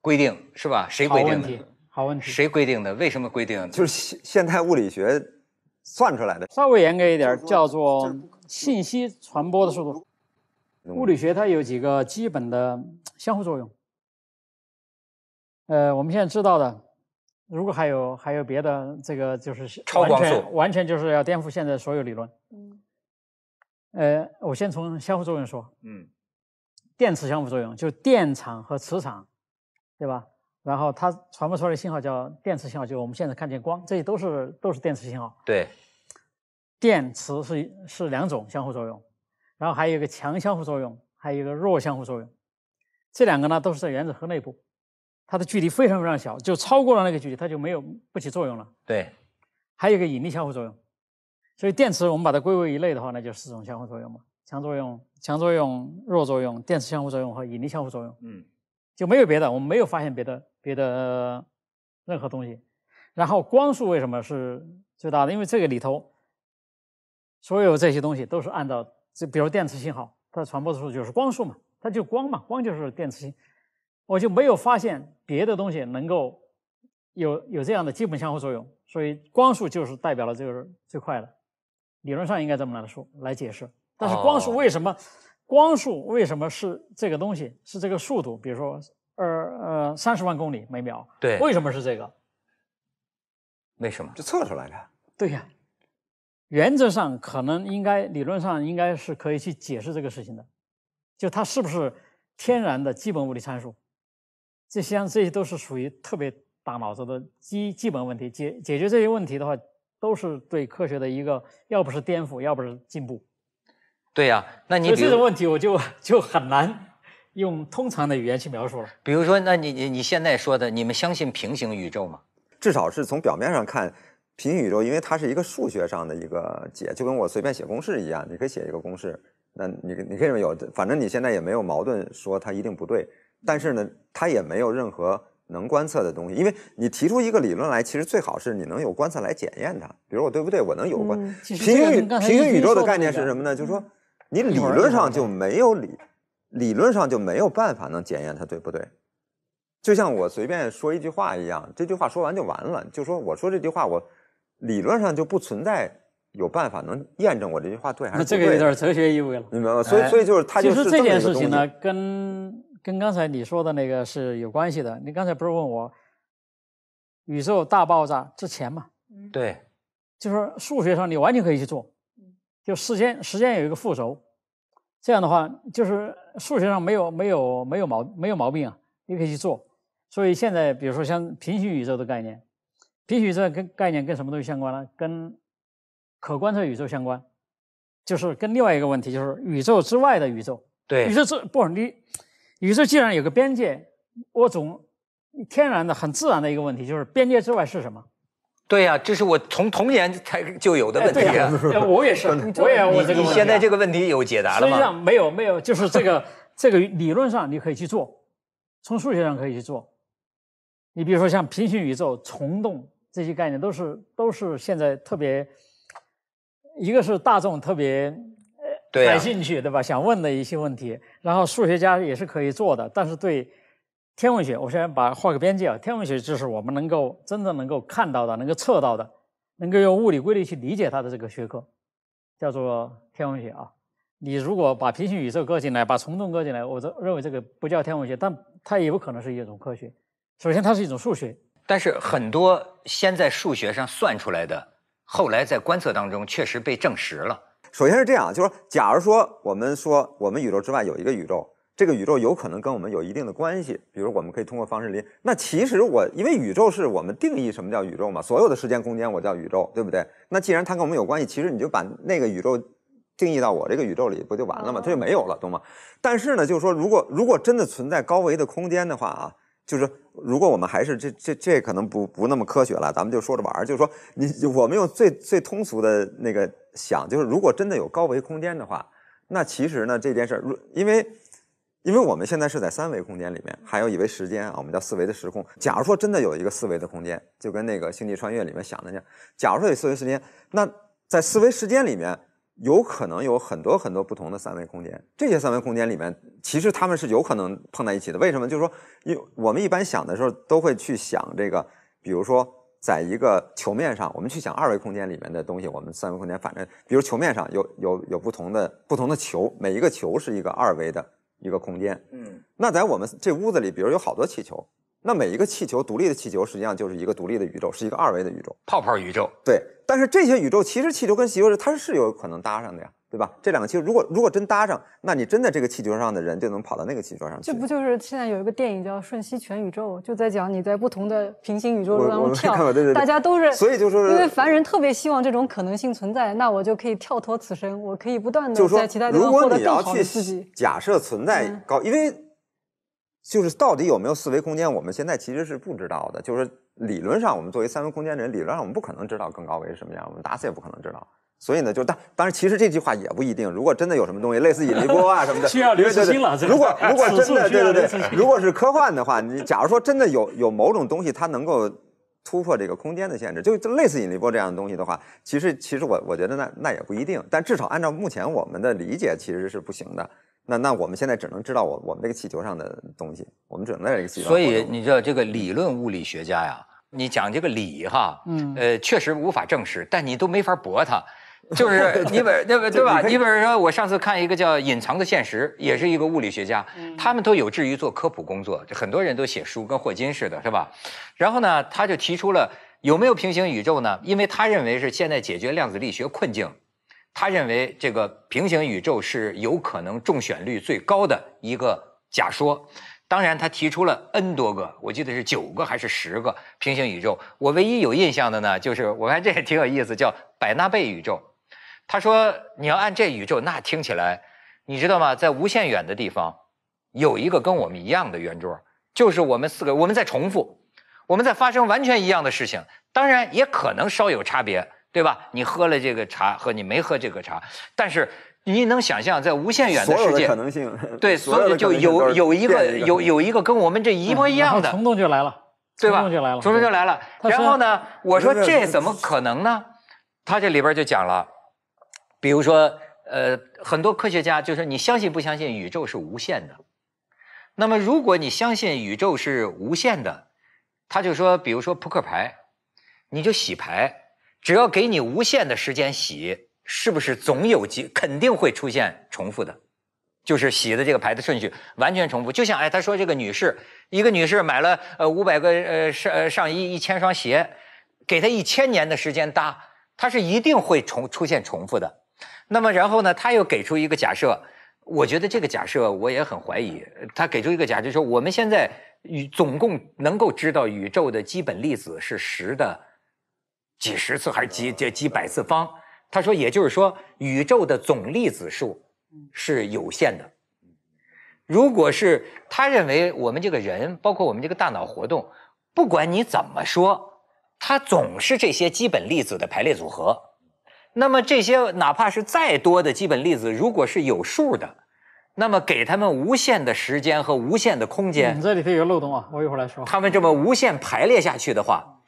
A: 规定是吧？谁规定的？好问题，谁规定的？为什么规定？就是现现代物理学算出来的。稍
D: 微
B: 严格一点，叫做信息传播的速度。物理学它有几个基本的相互作用。呃，我们现在知道的。如果还有还有别的这个就是超光速，完全就是要颠覆现在所有理论。嗯，呃，我先从相互作用说。嗯，电磁相互作用就电场和磁场，对吧？然后它传播出来的信号叫电磁信号，就是我们现在看见光，这些都是都是电磁信号。对，电磁是是两种相互作用，然后还有一个强相互作用，还有一个弱相互作用，这两个呢都是在原子核内部。它的距离非常非常小，就超过了那个距离，它就没有不起作用了。对，还有一个引力相互作用，所以电磁我们把它归为一类的话，那就是四种相互作用嘛：强作用、强作用、弱作用、电磁相互作用和引力相互作用。嗯，就没有别的，我们没有发现别的别的任何东西。然后光速为什么是最大的？因为这个里头所有这些东西都是按照就比如电磁信号，它的传播速度就是光速嘛，它就光嘛，光就是电磁性。我就没有发现别的东西能够有有这样的基本相互作用，所以光速就是代表了这是最快的，理论上应该这么来说来解释。但是光速为什么？光速为什么是这个东西？是这个速度？比如说，呃呃，三十万公里每秒，对，为什么是这个？
A: 为什么？就测出来的。
B: 对呀，原则上可能应该，理论上应该是可以去解释这个事情的，就它是不是天然的基本物理参数？这实际上这些都是属于特别大脑子的基基本问题。解解决这些问题的话，都是对科学的一个，要不是颠覆，要不是进步。
A: 对呀，那你这种问
B: 题，我就就很难用通常的语言去描述了。比如
A: 说，那你你你现在说的，你们相信平行
D: 宇宙吗？至少是从表面上看，平行宇宙，因为它是一个数学上的一个解，就跟我随便写公式一样，你可以写一个公式，那你你可以有，反正你现在也没有矛盾，说它一定不对。但是呢，它也没有任何能观测的东西。因为你提出一个理论来，其实最好是你能有观测来检验它。比如我对不对？我能有观平行平行宇宙的概念是什么呢？就是说，你理论上就没有理，理论上就没有办法能检验它对不对。就像我随便说一句话一样，这句话说完就完了。就说我说这句话，我理论上就不存在有办法能验证我这句话对还是不对。这个有点哲
B: 学意味了。明白吗？所以所以就是它就是这么一个东西。就是这件事情呢，跟。跟刚才你说的那个是有关系的。你刚才不是问我宇宙大爆炸之前嘛？对，就是数学上你完全可以去做。就时间，时间有一个副轴，这样的话，就是数学上没有没有没有毛没有毛病啊，你可以去做。所以现在，比如说像平行宇宙的概念，平行宇宙跟概念跟什么东西相关呢？跟可观测宇宙相关，就是跟另外一个问题，就是宇宙之外的宇宙。对，宇宙之不你。宇宙既然有个边界，我总天然的、很自然的一个问题就是边界之外是什么？
A: 对呀，这是我从童年才就有的问题啊！我也是，我也。你你现在这个问题有解答了吗？实际上
B: 没有，没有，就是这个这个理论上你可以去做，从数学上可以去做。你比如说像平行宇宙、虫洞这些概念，都是都是现在特别，一个是大众特别。感兴趣对吧？想问的一些问题，然后数学家也是可以做的，但是对天文学，我先把画个边界啊。天文学就是我们能够真正能够看到的、能够测到的、能够用物理规律去理解它的这个学科，叫做天文学啊。你如果把平行宇宙搁进来，把虫洞搁进来，我这认为这个不叫天文学，但它也不可能是一种科学。首先，它是一种数学。
A: 但是很多先在数学上算出来的，后来在观测当中确实被证实了。
D: 首先是这样就是说，假如说我们说我们宇宙之外有一个宇宙，这个宇宙有可能跟我们有一定的关系，比如我们可以通过方式理那其实我，因为宇宙是我们定义什么叫宇宙嘛，所有的时间空间我叫宇宙，对不对？那既然它跟我们有关系，其实你就把那个宇宙定义到我这个宇宙里，不就完了吗？它就没有了，懂吗？但是呢，就是说，如果如果真的存在高维的空间的话啊。就是，如果我们还是这这这，可能不不那么科学了，咱们就说着玩儿。就是说，你我们用最最通俗的那个想，就是如果真的有高维空间的话，那其实呢这件事儿，因为因为我们现在是在三维空间里面，还有以为时间啊，我们叫四维的时空。假如说真的有一个四维的空间，就跟那个星际穿越里面想的那样，假如说有四维时间，那在四维时间里面。有可能有很多很多不同的三维空间，这些三维空间里面，其实他们是有可能碰在一起的。为什么？就是说，有我们一般想的时候，都会去想这个，比如说，在一个球面上，我们去想二维空间里面的东西。我们三维空间反正，比如球面上有有有不同的不同的球，每一个球是一个二维的一个空间。嗯。那在我们这屋子里，比如有好多气球，那每一个气球独立的气球实际上就是一个独立的宇宙，是一个二维的宇宙。
A: 泡泡宇宙。
D: 对。但是这些宇宙其实气球跟气球它是有可能搭上的呀，对吧？这两个气球如果如果真搭上，那你真的这个气球上的人就能跑到那个气球上去。
C: 这不就是现在有一个电影叫《瞬息全宇宙》，就在讲你在不同的平行宇宙当中跳，大家都是，所以就说，因为凡人特别希望这种可能性存在，那我就可以跳脱此生，我可以不断的在其他地方获得更好的刺激。
D: 假设存在高，因为。就是到底有没有四维空间？我们现在其实是不知道的。就是理论上，我们作为三维空间的人，理论上我们不可能知道更高维是什么样，我们打死也不可能知道。所以呢，就当当然，其实这句话也不一定。如果真的有什么东西，类似引力波啊什么的，需要留心了。如果 如果真的对对对，如果是科幻的话，你假如说真的有有某种东西，它能够突破这个空间的限制，就类似引力波这样的东西的话，其实其实我我觉得那那也不一定。但至少按照目前我们的理解，其实是不行的。那那我们现在只能知道我
A: 我们这个气球上的东西，我们只能在这个气球。所以你知道这个理论物理学家呀，你讲这个理哈，嗯，呃，确实无法证实，但你都没法驳他，就是 你本那个对吧？你比如说我上次看一个叫《隐藏的现实》，也是一个物理学家，他们都有志于做科普工作，就很多人都写书，跟霍金似的，是吧？然后呢，他就提出了有没有平行宇宙呢？因为他认为是现在解决量子力学困境。他认为这个平行宇宙是有可能中选率最高的一个假说。当然，他提出了 n 多个，我记得是九个还是十个平行宇宙。我唯一有印象的呢，就是我看这也挺有意思，叫百纳贝宇宙。他说，你要按这宇宙，那听起来，你知道吗？在无限远的地方，有一个跟我们一样的圆桌，就是我们四个，我们在重复，我们在发生完全一样的事情。当然，也可能稍有差别。对吧？你喝了这个茶和你没喝这个茶，但是你能想象在无限远的世界，可能
D: 性对，所有就有有一个有有一
A: 个跟我们这一模一样的，冲动就来了，对吧？冲动就来了，冲动就来了。然后呢，我说这怎么可能呢？他这里边就讲了，比如说呃，很多科学家就是你相信不相信宇宙是无限的？那么如果你相信宇宙是无限的，他就说，比如说扑克牌，你就洗牌。只要给你无限的时间洗，是不是总有几肯定会出现重复的？就是洗的这个牌的顺序完全重复。就像哎，他说这个女士，一个女士买了呃五百个呃上上一一千双鞋，给她一千年的时间搭，她是一定会重出现重复的。那么然后呢，他又给出一个假设，我觉得这个假设我也很怀疑。他给出一个假设说，我们现在宇总共能够知道宇宙的基本粒子是十的。几十次还是几这几百次方？他说，也就是说，宇宙的总粒子数是有限的。如果是他认为我们这个人，包括我们这个大脑活动，不管你怎么说，它总是这些基本粒子的排列组合。那么这些哪怕是再多的基本粒子，如果是有数的，那么给他们无限的时间和无限的空间，你
B: 这里头有个漏洞啊！我一会儿来说。
A: 他们这么无限排列下去的话，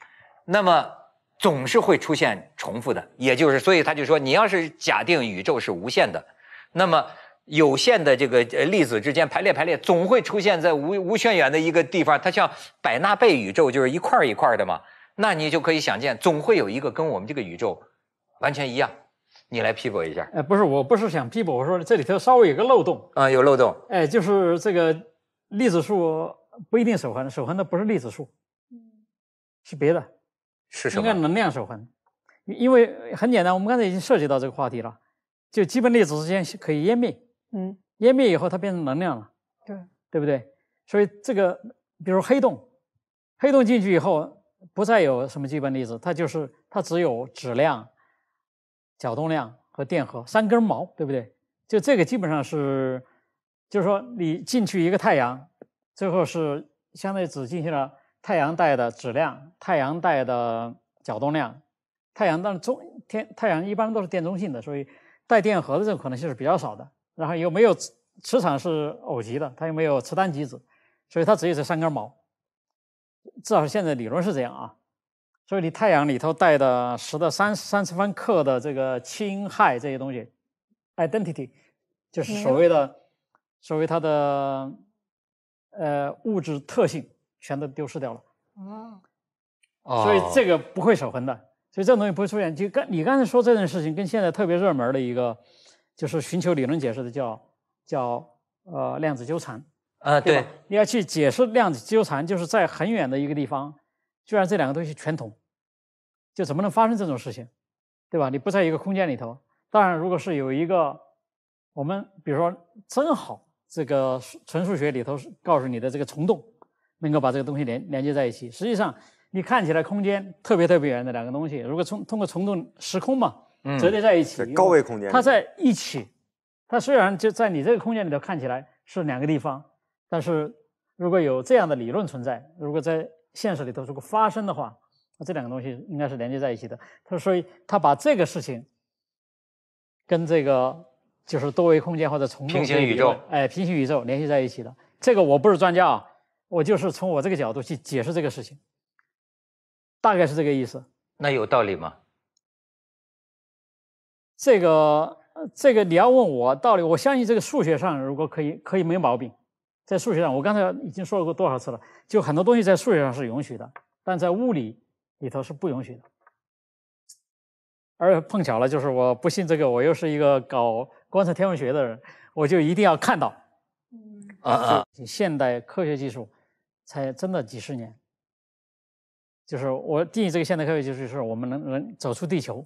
A: 那么。总是会出现重复的，也就是，所以他就说，你要是假定宇宙是无限的，那么有限的这个粒子之间排列排列，总会出现在无无限远的一个地方。它像百纳贝宇宙，就是一块一块的嘛。那你就可以想见，总会有一个跟我们这个宇宙完全一样。你来批驳一下。
B: 哎，不是，我不是想批驳，我说这里头稍微有个漏洞。啊，有漏洞。哎，就是这个粒子数不一定守恒守恒的不是粒子数，嗯，是别的。应该能量守恒，因为很简单，我们刚才已经涉及到这个话题了。就基本粒子之间可以湮灭，嗯，湮灭以后它变成能量了，对，对不对？所以这个，比如黑洞，黑洞进去以后不再有什么基本粒子，它就是它只有质量、角动量和电荷三根毛，对不对？就这个基本上是，就是说你进去一个太阳，最后是相当于只进行了。太阳带的质量、太阳带的角动量、太阳当中天太阳一般都是电中性的，所以带电荷的这种可能性是比较少的。然后又没有磁磁场是偶极的，它又没有磁单极子，所以它只有这三根毛。至少现在理论是这样啊。所以你太阳里头带的十的三三次方克的这个氢氦这些东西，identity 就是所谓的所谓它的呃物质特性。全都丢失掉了，嗯，所以这个不会守恒的，所以这个东西不会出现。就刚你刚才说这件事情，跟现在特别热门的一个，就是寻求理论解释的，叫叫呃量子纠缠，啊对，你要去解释量子纠缠，就是在很远的一个地方，居然这两个东西全同，就怎么能发生这种事情，对吧？你不在一个空间里头，当然如果是有一个，我们比如说正好这个纯数学里头告诉你的这个虫洞。能够把这个东西连连接在一起，实际上你看起来空间特别特别远的两个东西，如果从通过虫洞时空嘛，折叠在一起，高维空间，它在一起，它虽然就在你这个空间里头看起来是两个地方，但是如果有这样的理论存在，如果在现实里头如果发生的话，那这两个东西应该是连接在一起的。他所以他把这个事情跟这个就是多维空间或者虫洞平行宇宙，哎，平行宇宙联系在一起的。这个我不是专家啊。我就是从我这个角度去解释这个事情，大概是这个意思。那有道理吗？这个这个你要问我道理，我相信这个数学上如果可以，可以没毛病。在数学上，我刚才已经说过多少次了，就很多东西在数学上是允许的，但在物理里头是不允许的。而碰巧了，就是我不信这个，我又是一个搞观测天文学的人，我就一定要看到。啊啊！现代科学技术。才真的几十年，就是我定义这个现代科学就是我们能能走出地球，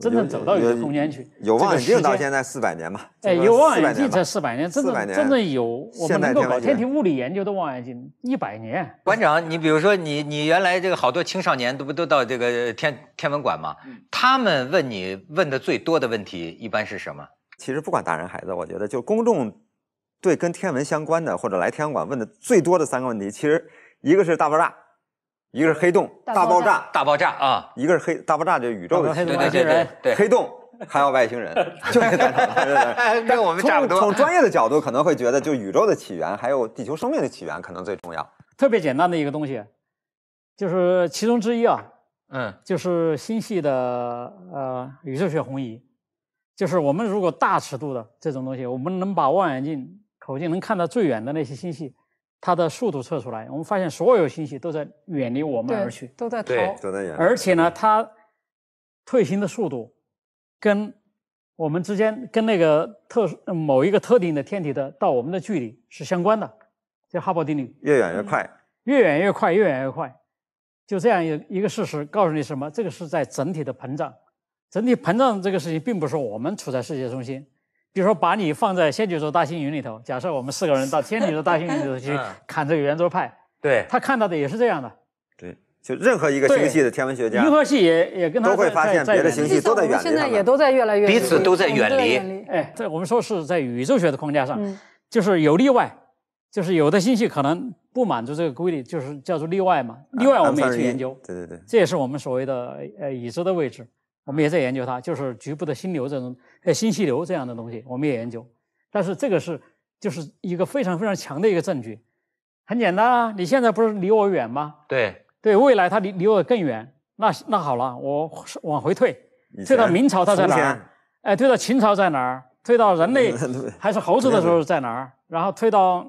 B: 真正走到宇宙空间
D: 去。有望远镜到现在
A: 四百年嘛，哎，有望远镜才四百年，真正真正有。够搞天体
B: 物理研究的望远镜一百年。
A: 馆长，你比如说你你原来这个好多青少年都不都到这个天天文馆嘛，他们问你问的最多的问题一般是什么？
D: 其实不管大人孩子，我觉得就公众。对，跟天文相关的或者来天文馆问的最多的三个问题，其实一个是大爆炸，一个是黑洞，
A: 大爆炸，大爆炸
D: 啊，一个是黑大爆炸，就宇宙的对对对对，黑洞，还有外星人，就是跟我们差不多。从专业的角度可能会觉得，就宇宙的起源还有地球生命的起源可能最重要。
B: 特别简单的一个东西，就是其中之一啊，嗯，就是星系的呃宇宙学红移，就是我们如果大尺度的这种东西，我们能把望远镜。口径能看到最远的那些星系，它的速度测出来，我们发现所有星系都在远离我们而去，都在逃，都在远。而且呢，它退行的速度跟我们之间跟那个特某一个特定的天体的到我们的距离是相关的，叫哈勃定律。
D: 越远越快，
B: 越远越快，越远越快。就这样一一个事实告诉你什么？这个是在整体的膨胀，整体膨胀这个事情并不是我们处在世界中心。比如说，把你放在仙女座大星云里头，假设我们四个人到仙 女座大星云里头去砍这个圆桌派，对他看到的也是这样的，
D: 对，就任何一个星系的天文学家，银河
B: 系也也跟
D: 都会发现别的星系都在远离，现
C: 在也都在越来越彼此都在远离，
B: 哎，这我们说是在宇宙学的框架上，就是有例外，就是有的星系可能不满足这个规律，就是叫做例外嘛，例外我们也去研究，对对对，这也是我们所谓的呃已知的位置，我们也在研究它，就是局部的星流这种。哎，信息流这样的东西我们也研究，但是这个是就是一个非常非常强的一个证据，很简单啊。你现在不是离我远吗？对对，未来它离离我更远。那那好了，我往回退，退到明朝它在哪儿？哎，退到秦朝在哪儿？退到人类 还是猴子的时候在哪儿？然后退到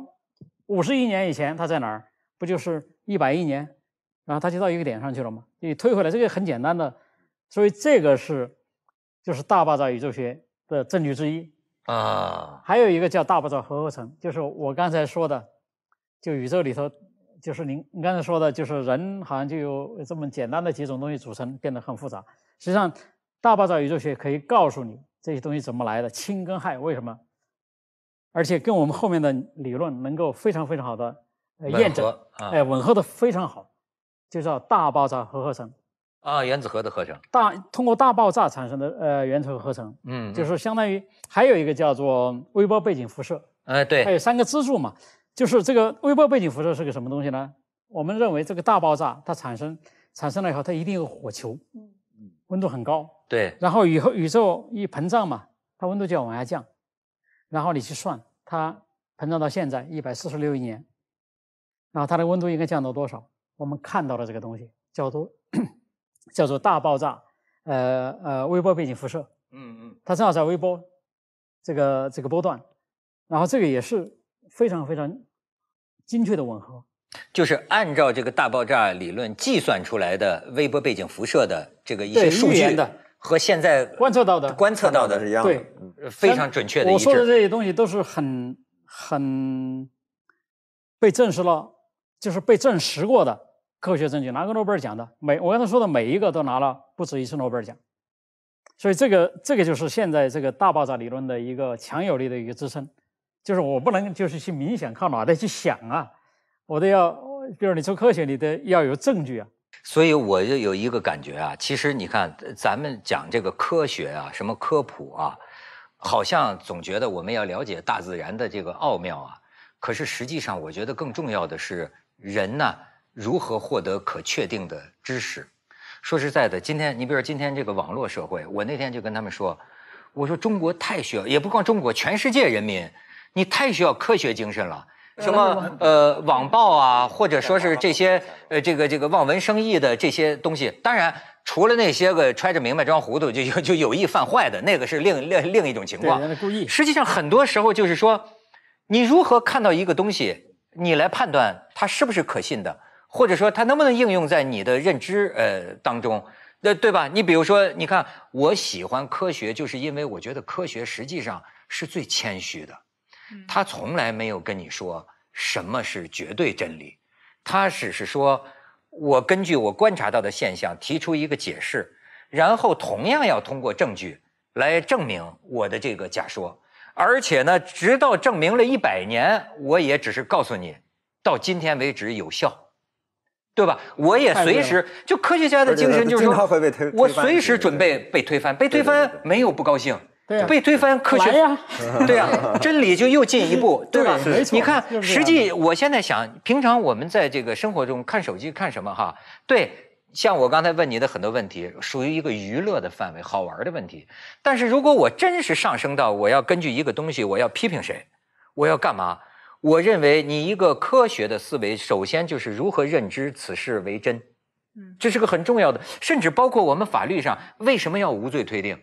B: 五十亿年以前它在哪儿？不就是一百亿年？然后它就到一个点上去了吗？你退回来，这个很简单的，所以这个是。就是大爆炸宇宙学的证据之一啊，还有一个叫大爆炸核合成，就是我刚才说的，就宇宙里头，就是您您刚才说的，就是人好像就有这么简单的几种东西组成，变得很复杂。实际上，大爆炸宇宙学可以告诉你这些东西怎么来的，氢跟氦为什么，而且跟我们后面的理论能够非常非常好的验证，哎，吻合的非常好，就叫大爆
A: 炸核合成。啊，原子核的合成
B: 大通过大爆炸产生的呃原子核合成，嗯，就是相当于还有一个叫做微波背景辐射，哎对，还有三个支柱嘛，就是这个微波背景辐射是个什么东西呢？我们认为这个大爆炸它产生产生了以后，它一定有火球，嗯温度很高，对，然后以后宇宙一膨胀嘛，它温度就要往下降，然后你去算它膨胀到现在一百四十六亿年，然后它的温度应该降到多少？我们看到了这个东西，叫做。叫做大爆炸，呃呃，微波背景辐射，嗯嗯，它正好在微波这个这个波段，然后这个也是非常非常精确的吻合，
A: 就是按照这个大爆炸理论计算出来的微波背景辐射的这个一些数据的和现在观测到的观测到的一样，对，非常准确的。我说的这
B: 些东西都是很很被证实了，就是被证实过的。科学证据拿个诺贝尔奖的，每我刚才说的每一个都拿了不止一次诺贝尔奖，所以这个这个就是现在这个大爆炸理论的一个强有力的一个支撑，就是我不能就是去明显靠脑袋去想啊，我都要，比如你做科学，你得要有证据啊。
A: 所以我就有一个感觉啊，其实你看咱们讲这个科学啊，什么科普啊，好像总觉得我们要了解大自然的这个奥妙啊，可是实际上我觉得更重要的是人呢。如何获得可确定的知识？说实在的，今天你比如今天这个网络社会，我那天就跟他们说，我说中国太需要，也不光中国，全世界人民，你太需要科学精神了。什么呃，网暴啊，或者说是这些呃，这个这个望文生义的这些东西。当然，除了那些个揣着明白装糊涂，就有就有意犯坏的那个是另另另一种情况。实际上，很多时候就是说，你如何看到一个东西，你来判断它是不是可信的。或者说它能不能应用在你的认知呃当中，那对吧？你比如说，你看，我喜欢科学，就是因为我觉得科学实际上是最谦虚的，他从来没有跟你说什么是绝对真理，他只是说我根据我观察到的现象提出一个解释，然后同样要通过证据来证明我的这个假说，而且呢，直到证明了一百年，我也只是告诉你，到今天为止有效。对吧？我也随时就科学家的精神就是说，我随时准备被推翻，被推翻没有不高兴，对被推翻科学，对呀，真理就又进一步，对吧？你看，实际我现在想，平常我们在这个生活中看手机看什么哈？对，像我刚才问你的很多问题，属于一个娱乐的范围，好玩的问题。但是如果我真是上升到我要根据一个东西，我要批评谁，我要干嘛？我认为你一个科学的思维，首先就是如何认知此事为真，嗯，这是个很重要的，甚至包括我们法律上为什么要无罪推定，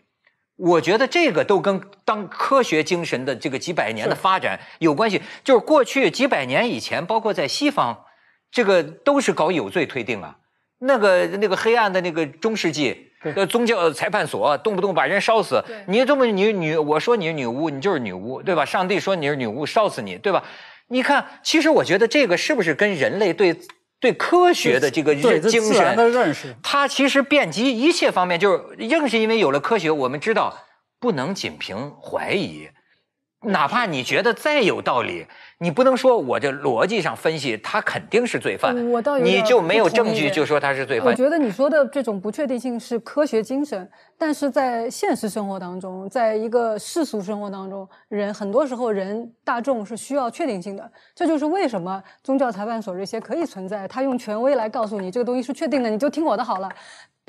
A: 我觉得这个都跟当科学精神的这个几百年的发展有关系。就是过去几百年以前，包括在西方，这个都是搞有罪推定啊，那个那个黑暗的那个中世纪，呃，宗教裁判所动不动把人烧死，你这么你女，我说你是女巫，你就是女巫，对吧？上帝说你是女巫，烧死你，对吧？你看，其实我觉得这个是不是跟人类对对科学的这个精神认识，它其实遍及一切方面。就是正是因为有了科学，我们知道不能仅凭怀疑。哪怕你觉得再有道理，你不能说我这逻辑上分析他肯定是罪犯，我
C: 倒你就没有证据就说他是罪犯。我觉得你说的这种不确定性是科学精神，但是在现实生活当中，在一个世俗生活当中，人很多时候人大众是需要确定性的。这就是为什么宗教裁判所这些可以存在，他用权威来告诉你这个东西是确定的，你就听我的好了。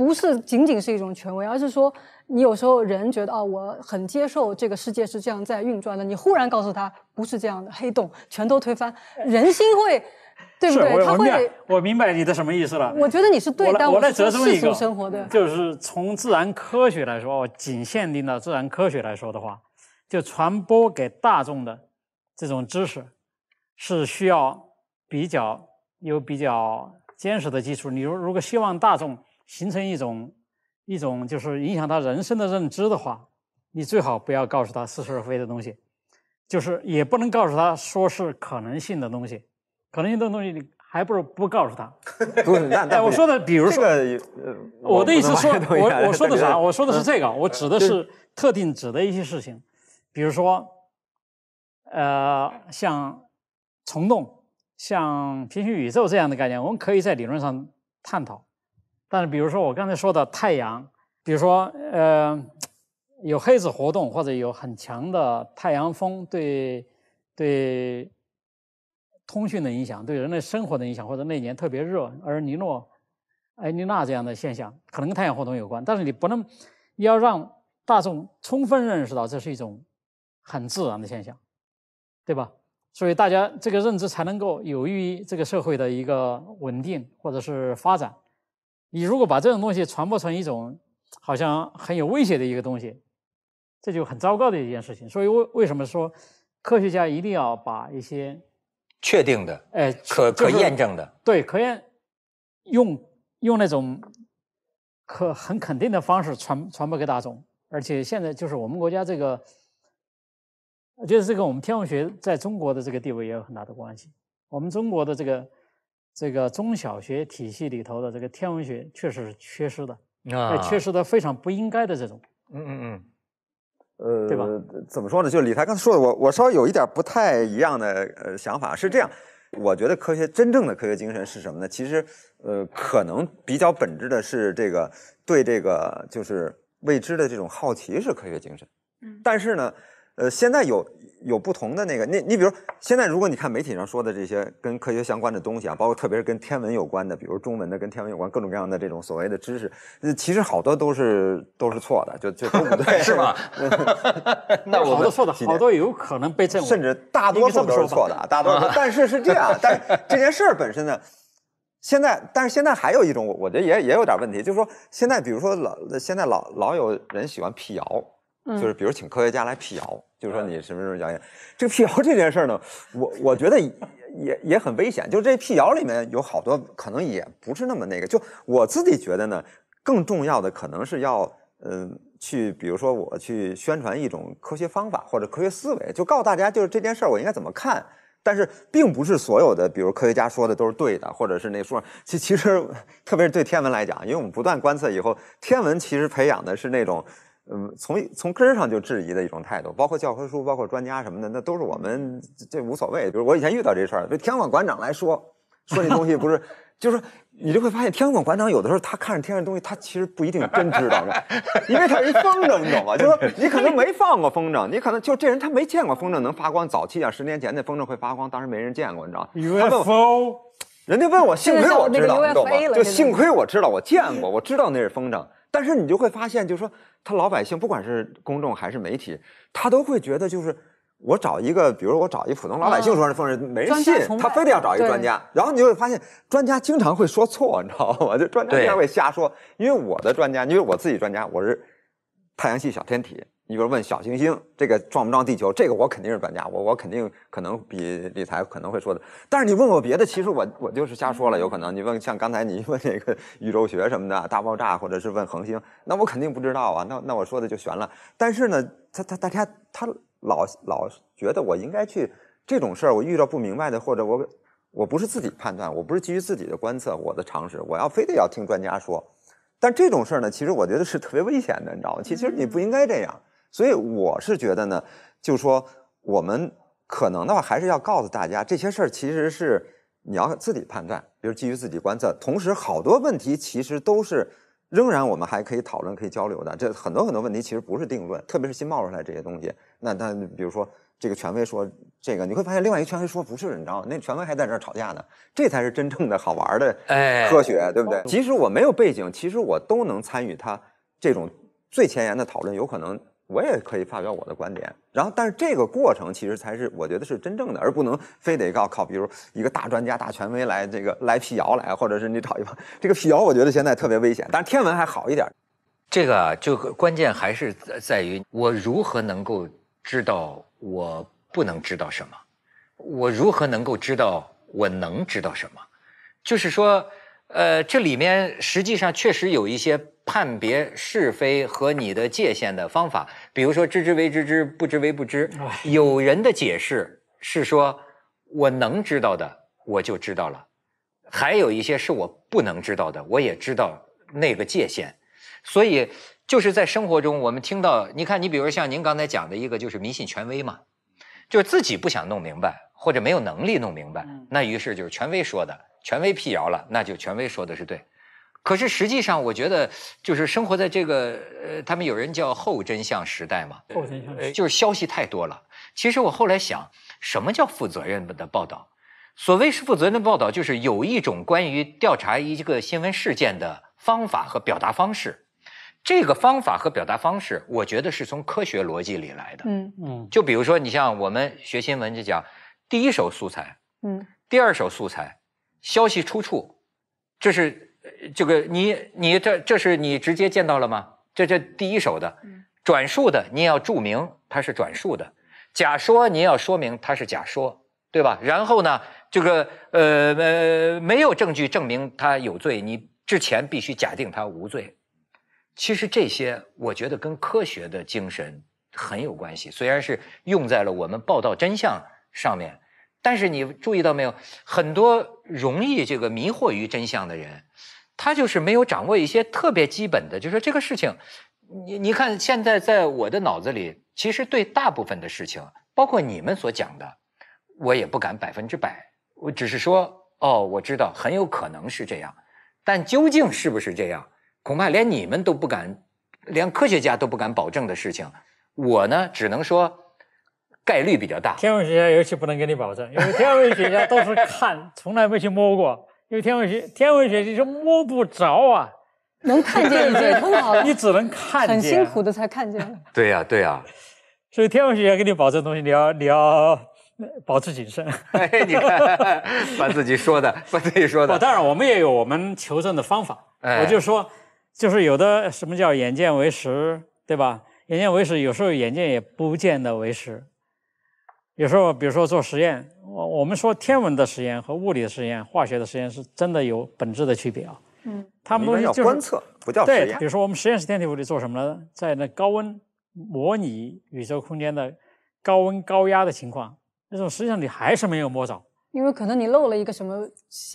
C: 不是仅仅是一种权威，而是说你有时候人觉得啊，我很接受这个世界是这样在运转的。你忽然告诉他不是这样的，黑洞全都推翻，人心会，对不对？他会，
B: 我明白你的什么意思了。我
C: 觉得你是对，但我在折中一个，就
B: 是从自然科学来说，哦，仅限定到自然科学来说的话，就传播给大众的这种知识，是需要比较有比较坚实的基础。你如如果希望大众，形成一种一种就是影响他人生的认知的话，你最好不要告诉他似是而非的东西，就是也不能告诉他说是可能性的东西，可能性的东西你还不如不告诉他。不是，哎，我说的，比如说，
D: 我的意思说，我我说的啥？我说的是 这个，我指的是
B: 特定指的一些事情，比如说，呃，像虫洞、像平行宇宙这样的概念，我们可以在理论上探讨。但是，比如说我刚才说的太阳，比如说呃，有黑子活动或者有很强的太阳风对对通讯的影响，对人类生活的影响，或者那年特别热，而尼诺埃尼娜这样的现象可能跟太阳活动有关。但是你不能要让大众充分认识到这是一种很自然的现象，对吧？所以大家这个认知才能够有益于这个社会的一个稳定或者是发展。你如果把这种东西传播成一种好像很有威胁的一个东西，这就很糟糕的一件事情。所以为为什么说科学家一定要把一些
A: 确定的、哎可可验证的
B: 对可验用用那种可很肯定的方式传传播给大众？而且现在就是我们国家这个，就是这跟我们天文学在中国的这个地位也有很大的关系。我们中国的这个。这个中小学体系里头的这个天文学确实是缺失的啊，缺失的非常不应该的这种。嗯嗯嗯，
C: 呃，
D: 对吧？怎么说呢？就李才刚才说的，我我稍微有一点不太一样的呃想法是这样，我觉得科学真正的科学精神是什么呢？其实呃，可能比较本质的是这个对这个就是未知的这种好奇是科学精神。嗯。但是呢，呃，现在有。有不同的那个，你你比如现在，如果你看媒体上说的这些跟科学相关的东西啊，包括特别是跟天文有关的，比如中文的跟天文有关各种各样的这种所谓的知识，其实好多都是都是错的，就就都不对，是吧？好多错的，好多有可能被证，甚至大多数都是错的，大多数。但是是这样，但这件事本身呢，现在但是现在还有一种，我觉得也也有点问题，就是说现在比如说老现在老老有人喜欢辟谣。就是比如请科学家来辟谣，就是说你什么时候谣言？这个辟谣这件事儿呢，我我觉得也也很危险。就这辟谣里面有好多可能也不是那么那个。就我自己觉得呢，更重要的可能是要嗯去，比如说我去宣传一种科学方法或者科学思维，就告诉大家就是这件事儿我应该怎么看。但是并不是所有的，比如科学家说的都是对的，或者是那说，其其实，特别是对天文来讲，因为我们不断观测以后，天文其实培养的是那种。嗯，从从根儿上就质疑的一种态度，包括教科书，包括专家什么的，那都是我们这无所谓。比如我以前遇到这事儿，对天文馆馆长来说，说这东西不是，就是你就会发现，天文馆馆长有的时候他看着天上东西，他其实不一定真知道，因为他一风筝，你懂吗？就是你可能没放过风筝，你可能就这人他没见过风筝能发光。早期啊，十年前那风筝会发光，当时没人见过，你知道？UFO，人家问我，幸亏我知道，你懂吗？就幸亏我知道，我见过，我知道那是风筝。但是你就会发现，就是说，他老百姓不管是公众还是媒体，他都会觉得就是我找一个，比如说我找一普通老百姓说是风人，没人信，他非得要找一专家。然后你就会发现，专家经常会说错，你知道吗？就专家经常会瞎说。因为我的专家，因为我自己专家，我是太阳系小天体。你比如问小行星这个撞不撞地球，这个我肯定是专家，我我肯定可能比理财可能会说的。但是你问我别的，其实我我就是瞎说了，有可能。你问像刚才你 问那个宇宙学什么的，大爆炸或者是问恒星，那我肯定不知道啊，那那我说的就悬了。但是呢，他他大家他老老觉得我应该去这种事儿，我遇到不明白的或者我我不是自己判断，我不是基于自己的观测，我的常识，我要非得要听专家说。但这种事儿呢，其实我觉得是特别危险的，你知道吗？其实你不应该这样。所以我是觉得呢，就说我们可能的话，还是要告诉大家这些事儿其实是你要自己判断，比如基于自己观测。同时，好多问题其实都是仍然我们还可以讨论、可以交流的。这很多很多问题其实不是定论，特别是新冒出来这些东西。那那比如说这个权威说这个，你会发现另外一个权威说不是，你知道吗？那权威还在这儿吵架呢。这才是真正的好玩儿的科学，对不对？即使我没有背景，其实我都能参与他这种最前沿的讨论，有可能。我也可以发表我的观点，然后，但是这个过程其实才是我觉得是真正的，而不能非得靠靠，比如一个大专家、大权威来这个来辟谣来，或者是你找一帮这个辟谣，我觉得现在特
A: 别危险。但是天文还好一点，这个就关键还是在于我如何能够知道我不能知道什么，我如何能够知道我能知道什么，就是说，呃，这里面实际上确实有一些。判别是非和你的界限的方法，比如说“知之为知之，不知为不知”。有人的解释是说：“我能知道的我就知道了，还有一些是我不能知道的，我也知道那个界限。”所以就是在生活中，我们听到你看，你比如像您刚才讲的一个，就是迷信权威嘛，就是自己不想弄明白或者没有能力弄明白，那于是就是权威说的，权威辟谣了，那就权威说的是对。可是实际上，我觉得就是生活在这个呃，他们有人叫“后真相时代”嘛，后真相时代就是消息太多了。其实我后来想，什么叫负责任的报道？所谓是负责任的报道，就是有一种关于调查一个新闻事件的方法和表达方式。这个方法和表达方式，我觉得是从科学逻辑里来
C: 的。嗯嗯，
A: 就比如说，你像我们学新闻就讲第一手素材，嗯，第二手素材，消息出处，这是。这个你你这这是你直接见到了吗？这这第一手的，转述的，也要注明它是转述的。假说你要说明它是假说，对吧？然后呢，这个呃呃，没有证据证明他有罪，你之前必须假定他无罪。其实这些我觉得跟科学的精神很有关系，虽然是用在了我们报道真相上面，但是你注意到没有，很多容易这个迷惑于真相的人。他就是没有掌握一些特别基本的，就说这个事情，你你看现在在我的脑子里，其实对大部分的事情，包括你们所讲的，我也不敢百分之百，我只是说哦，我知道很有可能是这样，但究竟是不是这样，恐怕连你们都不敢，连科学家都不敢保证的事情，我呢只能说概率比较大。天文学家尤其不能给你保证，因为天文学家
B: 都是看，从来没去摸过。因为天文学，天文学你是摸不着啊，
C: 能看见已经很好，你只能看见，很辛苦的才看见。
A: 对呀，对呀，
B: 所以天文学家给你保证东西，你要你要保持谨慎。哎，你看，
A: 把自己说的，把自己说的。
B: 当然，我们也有我们求证的方法。我就说，就是有的什么叫眼见为实，对吧？眼见为实，有时候眼见也不见得为实。有时候，比如说做实验，我我们说天文的实验和物理的实验、化学的实验是真的有本质的区别啊。嗯，他们东西叫观测，不叫实验。对，比如说我们实验室天体物理做什么呢？在那高温模拟宇宙空间的高温高压的情况，那种实际上你还是没有摸着，
C: 因为可能你漏了一个什么。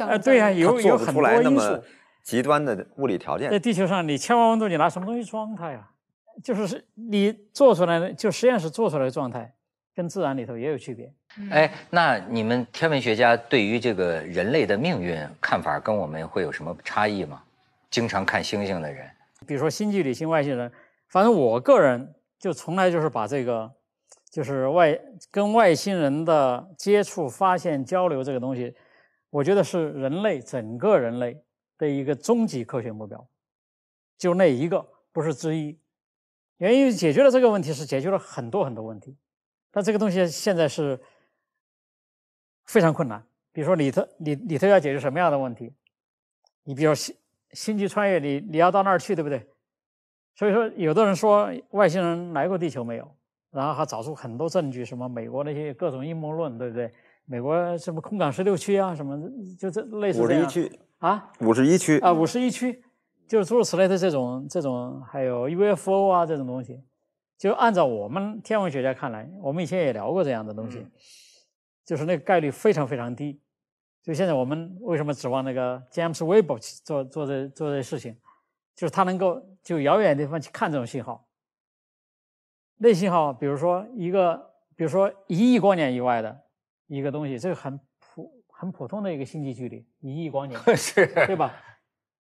C: 呃，对呀，有有很多因素
B: 极端的物理条
D: 件。
A: 在
B: 地球上，你千万温度，你拿什么东西装它呀？就是你做出来的，就实验室做出来的状态。跟自然里头也有区别。
A: 哎，那你们天文学家对于这个人类的命运看法，跟我们会有什么差异吗？经常看星星的人，
B: 比如说星际旅行、外星人，反正我个人就从来就是把这个，就是外跟外星人的接触、发现、交流这个东西，我觉得是人类整个人类的一个终极科学目标，就那一个，不是之一，原因解决了这个问题，是解决了很多很多问题。但这个东西现在是非常困难。比如说，里头里里头要解决什么样的问题？你比如说，星际穿越，你你要到那儿去，对不对？所以说，有的人说外星人来过地球没有，然后还找出很多证据，什么美国那些各种阴谋论，对不对？美国什么空港十六区啊，什么就这类似这样五十一区啊，
D: 五十一区啊，五
B: 十一区就是诸如此类的这种这种，还有 UFO 啊这种东西。就按照我们天文学家看来，我们以前也聊过这样的东西，就是那个概率非常非常低。就现在我们为什么指望那个 James Webb 做做这做这些事情，就是它能够就遥远的地方去看这种信号。那信号，比如说一个，比如说一亿光年以外的一个东西，这个很普很普通的一个星际距离，一亿光年，对吧？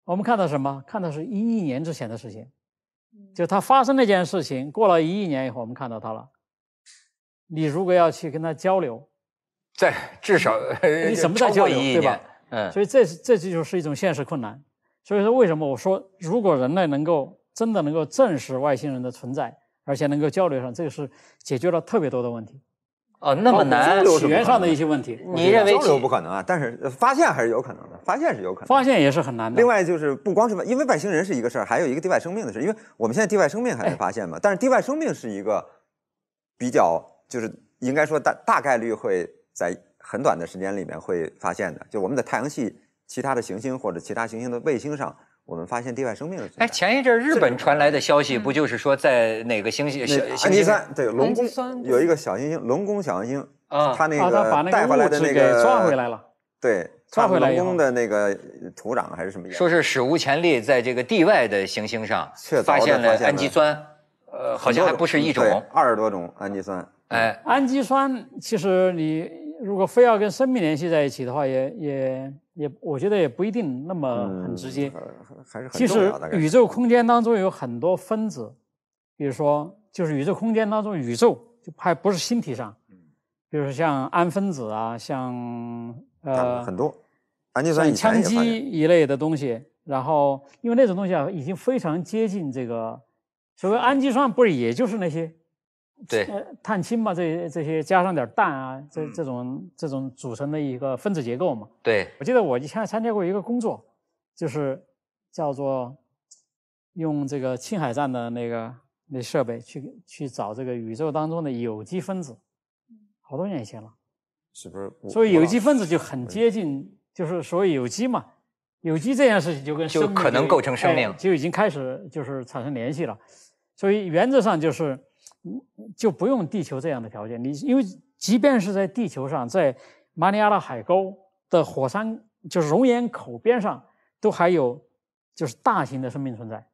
B: 我们看到什么？看到是一亿年之前的事情。就他发生那件事情，过了一亿年以后，我们看到他了。你如果要去跟他交流，
A: 在至少你怎么在交流对吧？嗯，所
B: 以这这这就是一种现实困难。所以说，为什么我说，如果人类能够真的能够证实外星人的存在，而且能够交流上，这个是解决了特别多的问题。
A: 哦，那么难起源上的一些问题，你认为交流不
D: 可能啊？但是发现还是有可能的，发现是有可能，发
B: 现也是很难的。另外就是不光是外，因为外星
D: 人是一个事儿，还有一个地外生命的事儿。因为我们现在地外生命还没发现嘛，但是地外生命是一个比较，就是应该说大大概率会在很短的时间里面会发现的，就我们在太阳系其他的行星或者其他行星的卫星上。我们发现地外
A: 生命的。存哎，前一阵日本传来的消息，不就是说在哪个星星？小氨基对，
D: 龙宫有一个小行星，龙宫小行星
A: 啊，他那个带回来的那个转回来了，对，抓回来龙宫的那个土壤还是什么？说是史无前例，在这个地外的行星上发现了氨基酸，呃，好像还不是一种，二十多种氨基酸。
B: 哎，氨基酸其实你如果非要跟生命联系在一起的话，也也。也我觉得也不一定那么很直接。其实宇宙空间当中有很多分子，比如说就是宇宙空间当中宇宙就还不是星体上，比如像氨分子啊，像呃很多氨基酸、羟基一类的东西。然后因为那种东西啊，已经非常接近这个所谓氨基酸，不是也就是那些。对，碳氢吧，这这些加上点氮啊，这这种这种组成的一个分子结构嘛。对，我记得我以前参加过一个工作，就是叫做用这个青海站的那个那设备去去找这个宇宙当中的有机分子，好多年前了。
D: 是不是？所以有机分子就
B: 很接近，就是所谓有机嘛，有机这件事情就跟就可能构成生命，就已经开始就是产生联系了。所以原则上就是。嗯，就不用地球这样的条件。你因为，即便是在地球上，在马里亚纳海沟的火山，就是熔岩口边上，都还有就是大型的生命存在，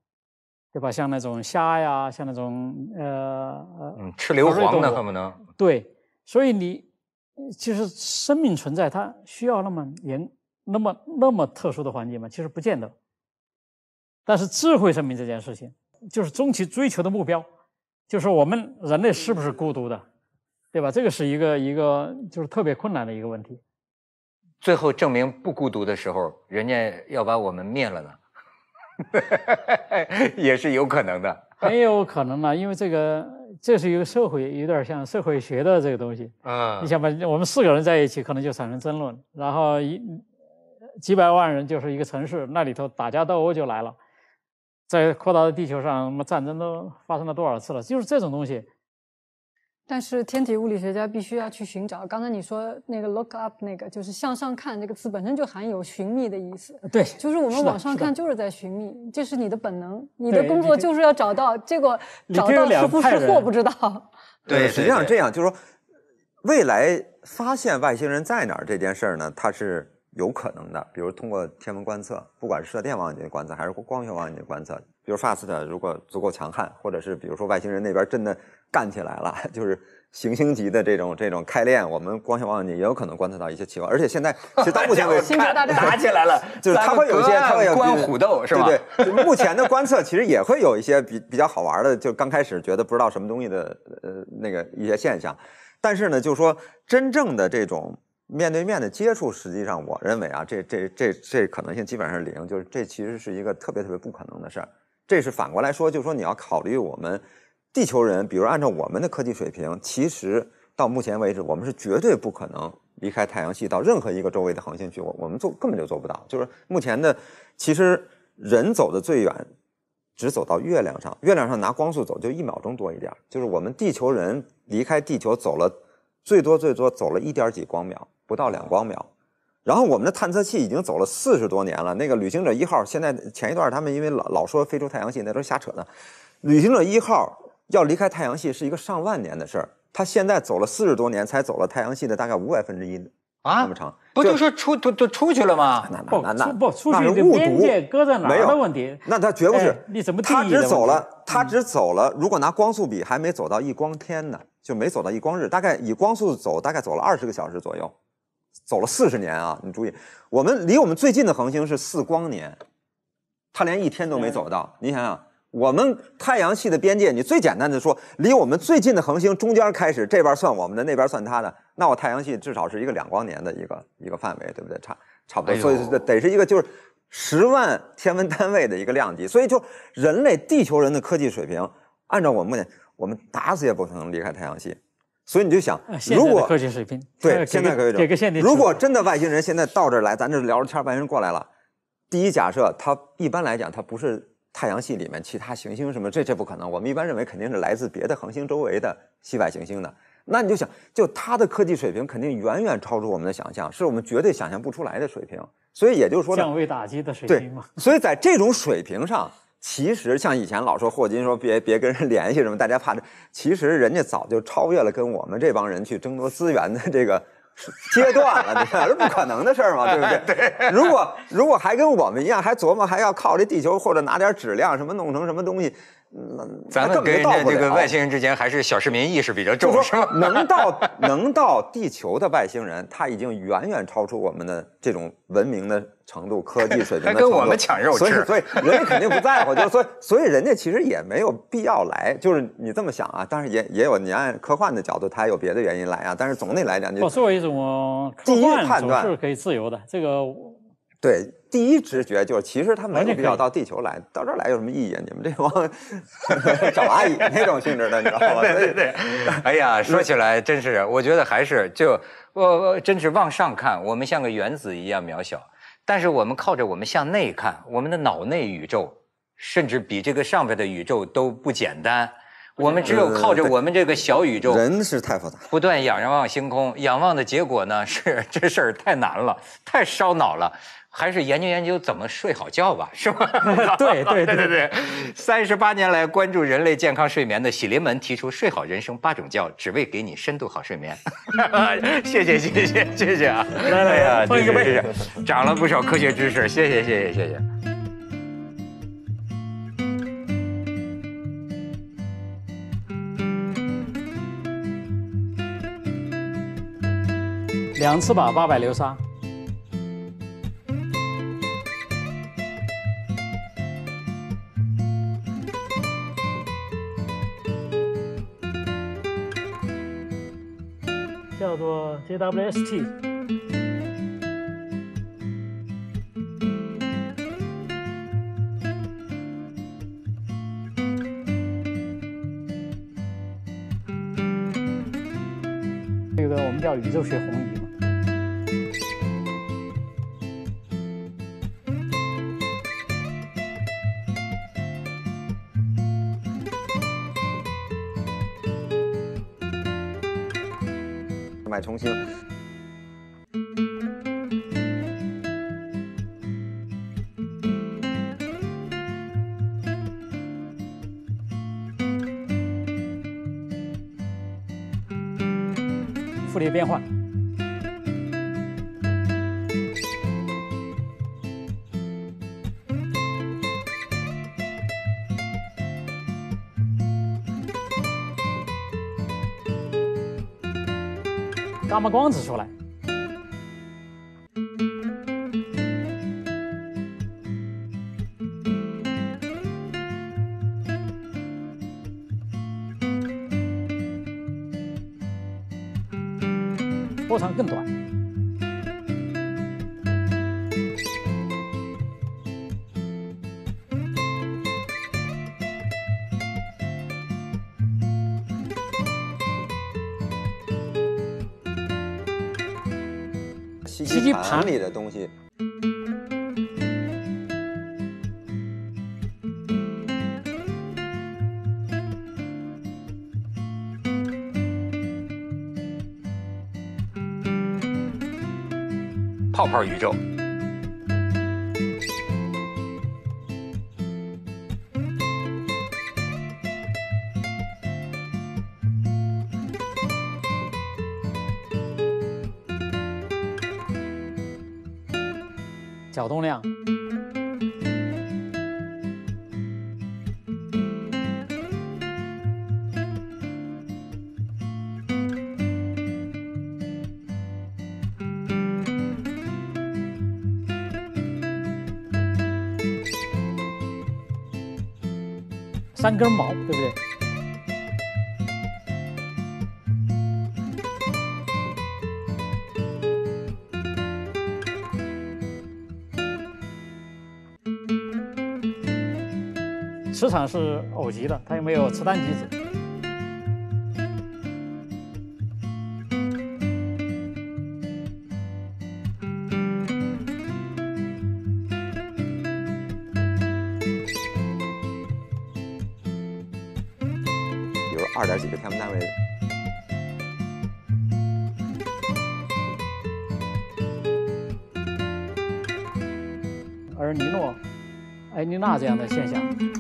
B: 对吧？像那种虾呀，像那种呃，嗯，吃硫磺的可不能？对，所以你其实生命存在，它需要那么严、那么那么特殊的环境吗？其实不见得。但是智慧生命这件事情，就是终极追求的目标。就是我们人类是不是孤独的，对吧？这个是一个一个就是特别困难的一个问题。
A: 最后证明不孤独的时候，人家要把我们灭了呢，也是有可能的，
B: 很有可能呢。因为这个这是一个社会，有点像社会学的这个东西。嗯，你想吧，我们四个人在一起，可能就产生争论，然后一几百万人就是一个城市，那里头打架斗殴就来了。在扩大的地球上，什么战争都发生了多少次了？就是这种东西。
C: 但是天体物理学家必须要去寻找。刚才你说那个 “look up” 那个，就是向上看这个词，本身就含有寻觅的意思。对，就是我们往上看，就是在寻觅，这是你的本能。你的工作就是要找到结果，找到是福是祸不知道。
A: 对，实际上
D: 这样就是说，未来发现外星人在哪儿这件事儿呢？它是。有可能的，比如通过天文观测，不管是射电望远镜观测还是光学望远镜观测，比如 FAST 如果足够强悍，或者是比如说外星人那边真的干起来了，就是行星级的这种这种开链，我们光学望远镜也有可能观测到一些情况。而且现在 其实到目前为止，星球大的打起来了，就是它会有一些它会对对对，目前的观测其实也会有一些比比较好玩的，就刚开始觉得不知道什么东西的呃那个一些现象，但是呢，就是说真正的这种。面对面的接触，实际上我认为啊，这这这这可能性基本上是零，就是这其实是一个特别特别不可能的事儿。这是反过来说，就说你要考虑我们地球人，比如按照我们的科技水平，其实到目前为止，我们是绝对不可能离开太阳系到任何一个周围的恒星去。我我们做根本就做不到。就是目前的，其实人走的最远，只走到月亮上。月亮上拿光速走，就一秒钟多一点。就是我们地球人离开地球走了最多最多走了一点几光秒。不到两光秒，然后我们的探测器已经走了四十多年了。那个旅行者一号现在前一段他们因为老老说飞出太阳系，那都是瞎扯的。旅行者一号要离开太阳系是一个上万年的事儿，它现在走了四十多年，才走了太阳系的大概五百分之一啊，那么长不就
A: 说出都都出去了吗？那那那不出去那是误读，搁在哪儿的问
D: 题。那它绝不是你怎么它只走了，它只走了。如果拿光速比，还没走到一光天呢，就没走到一光日，大概以光速走，大概走了二十个小时左右。走了四十年啊！你注意，我们离我们最近的恒星是四光年，它连一天都没走到。你想想，我们太阳系的边界，你最简单的说，离我们最近的恒星中间开始，这边算我们的，那边算他的，那我太阳系至少是一个两光年的一个一个范围，对不对？差差不多，所以得是一个就是十万天文单位的一个量级。所以就人类地球人的科技水平，按照我们我们打死也不可能离开太阳系。所以你就想，如果科技
B: 水平对，现在科技，如果
D: 真的外星人现在到这儿来，咱这聊着天外星人过来了。第一假设，它一般来讲，它不是太阳系里面其他行星什么，这这不可能。我们一般认为肯定是来自别的恒星周围的系外行星的。那你就想，就它的科技水平肯定远远超出我们的想象，是我们绝对想象不出来的水平。所以也就是说，降维
B: 打击的水平嘛。
D: 所以，在这种水平上。其实像以前老说霍金说别别跟人联系什么，大家怕这。其实人家早就超越了跟我们这帮人去争夺资源的这个阶段了，这不可能的事儿嘛，对不对？对。如果如果还跟我们一样，还琢磨还要靠这地球或者拿点质量什么弄成什么东西。那咱们跟这个外星人
A: 之间还是小市民意识比较重，是吗？
D: 能 到能到地球的外星人，他已经远远超出我们的这种文明的程度、科技水平的 程度。跟我们抢肉吃，所以所 以人家肯定不在乎，就所以所以人家其实也没有必要来。就是你这么想啊，但是也也有你按科幻的角度，他有别的原因来啊。但是总体来讲，你我作
B: 为一种第一判断是可以自由的，这个。
D: 对，第一直觉就是其实他没有必要到地球来，到这儿
A: 来有什么意义？你们这帮
D: 找阿姨那种性质的，你知道吗？对对对。
A: 哎呀，说起来真是，我觉得还是就我真是往上看，我们像个原子一样渺小，但是我们靠着我们向内看，我们的脑内宇宙甚至比这个上边的宇宙都不简单。我们只有靠着我们这个小宇宙。
D: 人是太复杂。
A: 不断仰望星空，仰望的结果呢是 这事儿太难了，太烧脑了。还是研究研究怎么睡好觉吧，是吧？对对对对，三十八年来关注人类健康睡眠的喜临门提出睡好人生八种觉，只为给你深度好睡眠。谢谢谢谢谢谢啊！哎呀，放一个杯长涨了不少科学知识，谢谢谢谢谢谢。
B: 两次吧，八百流沙。JWST，这个我们叫宇宙学红移。再重新，复调变换。把光子出来。泡泡宇宙，角动量。三根毛，对不对？磁场是偶极的，它又没有磁单极子？这样的现
C: 象。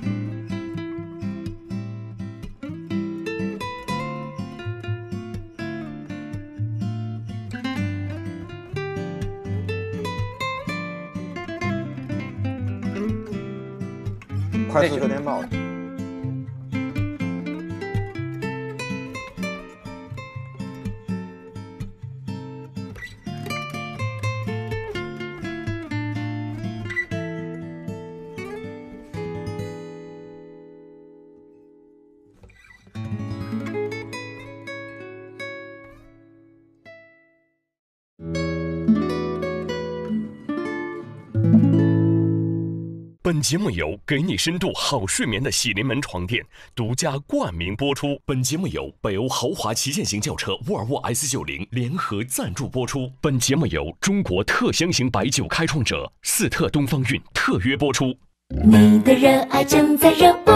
A: 本节目由给你深度好睡眠的喜临门床垫独家冠名播出。本节目由北欧豪华旗舰型轿车沃尔沃 S90 联合赞助播出。本节目由中国特香型白酒开创者四特东方韵特约播出。你的热爱
C: 正在热播。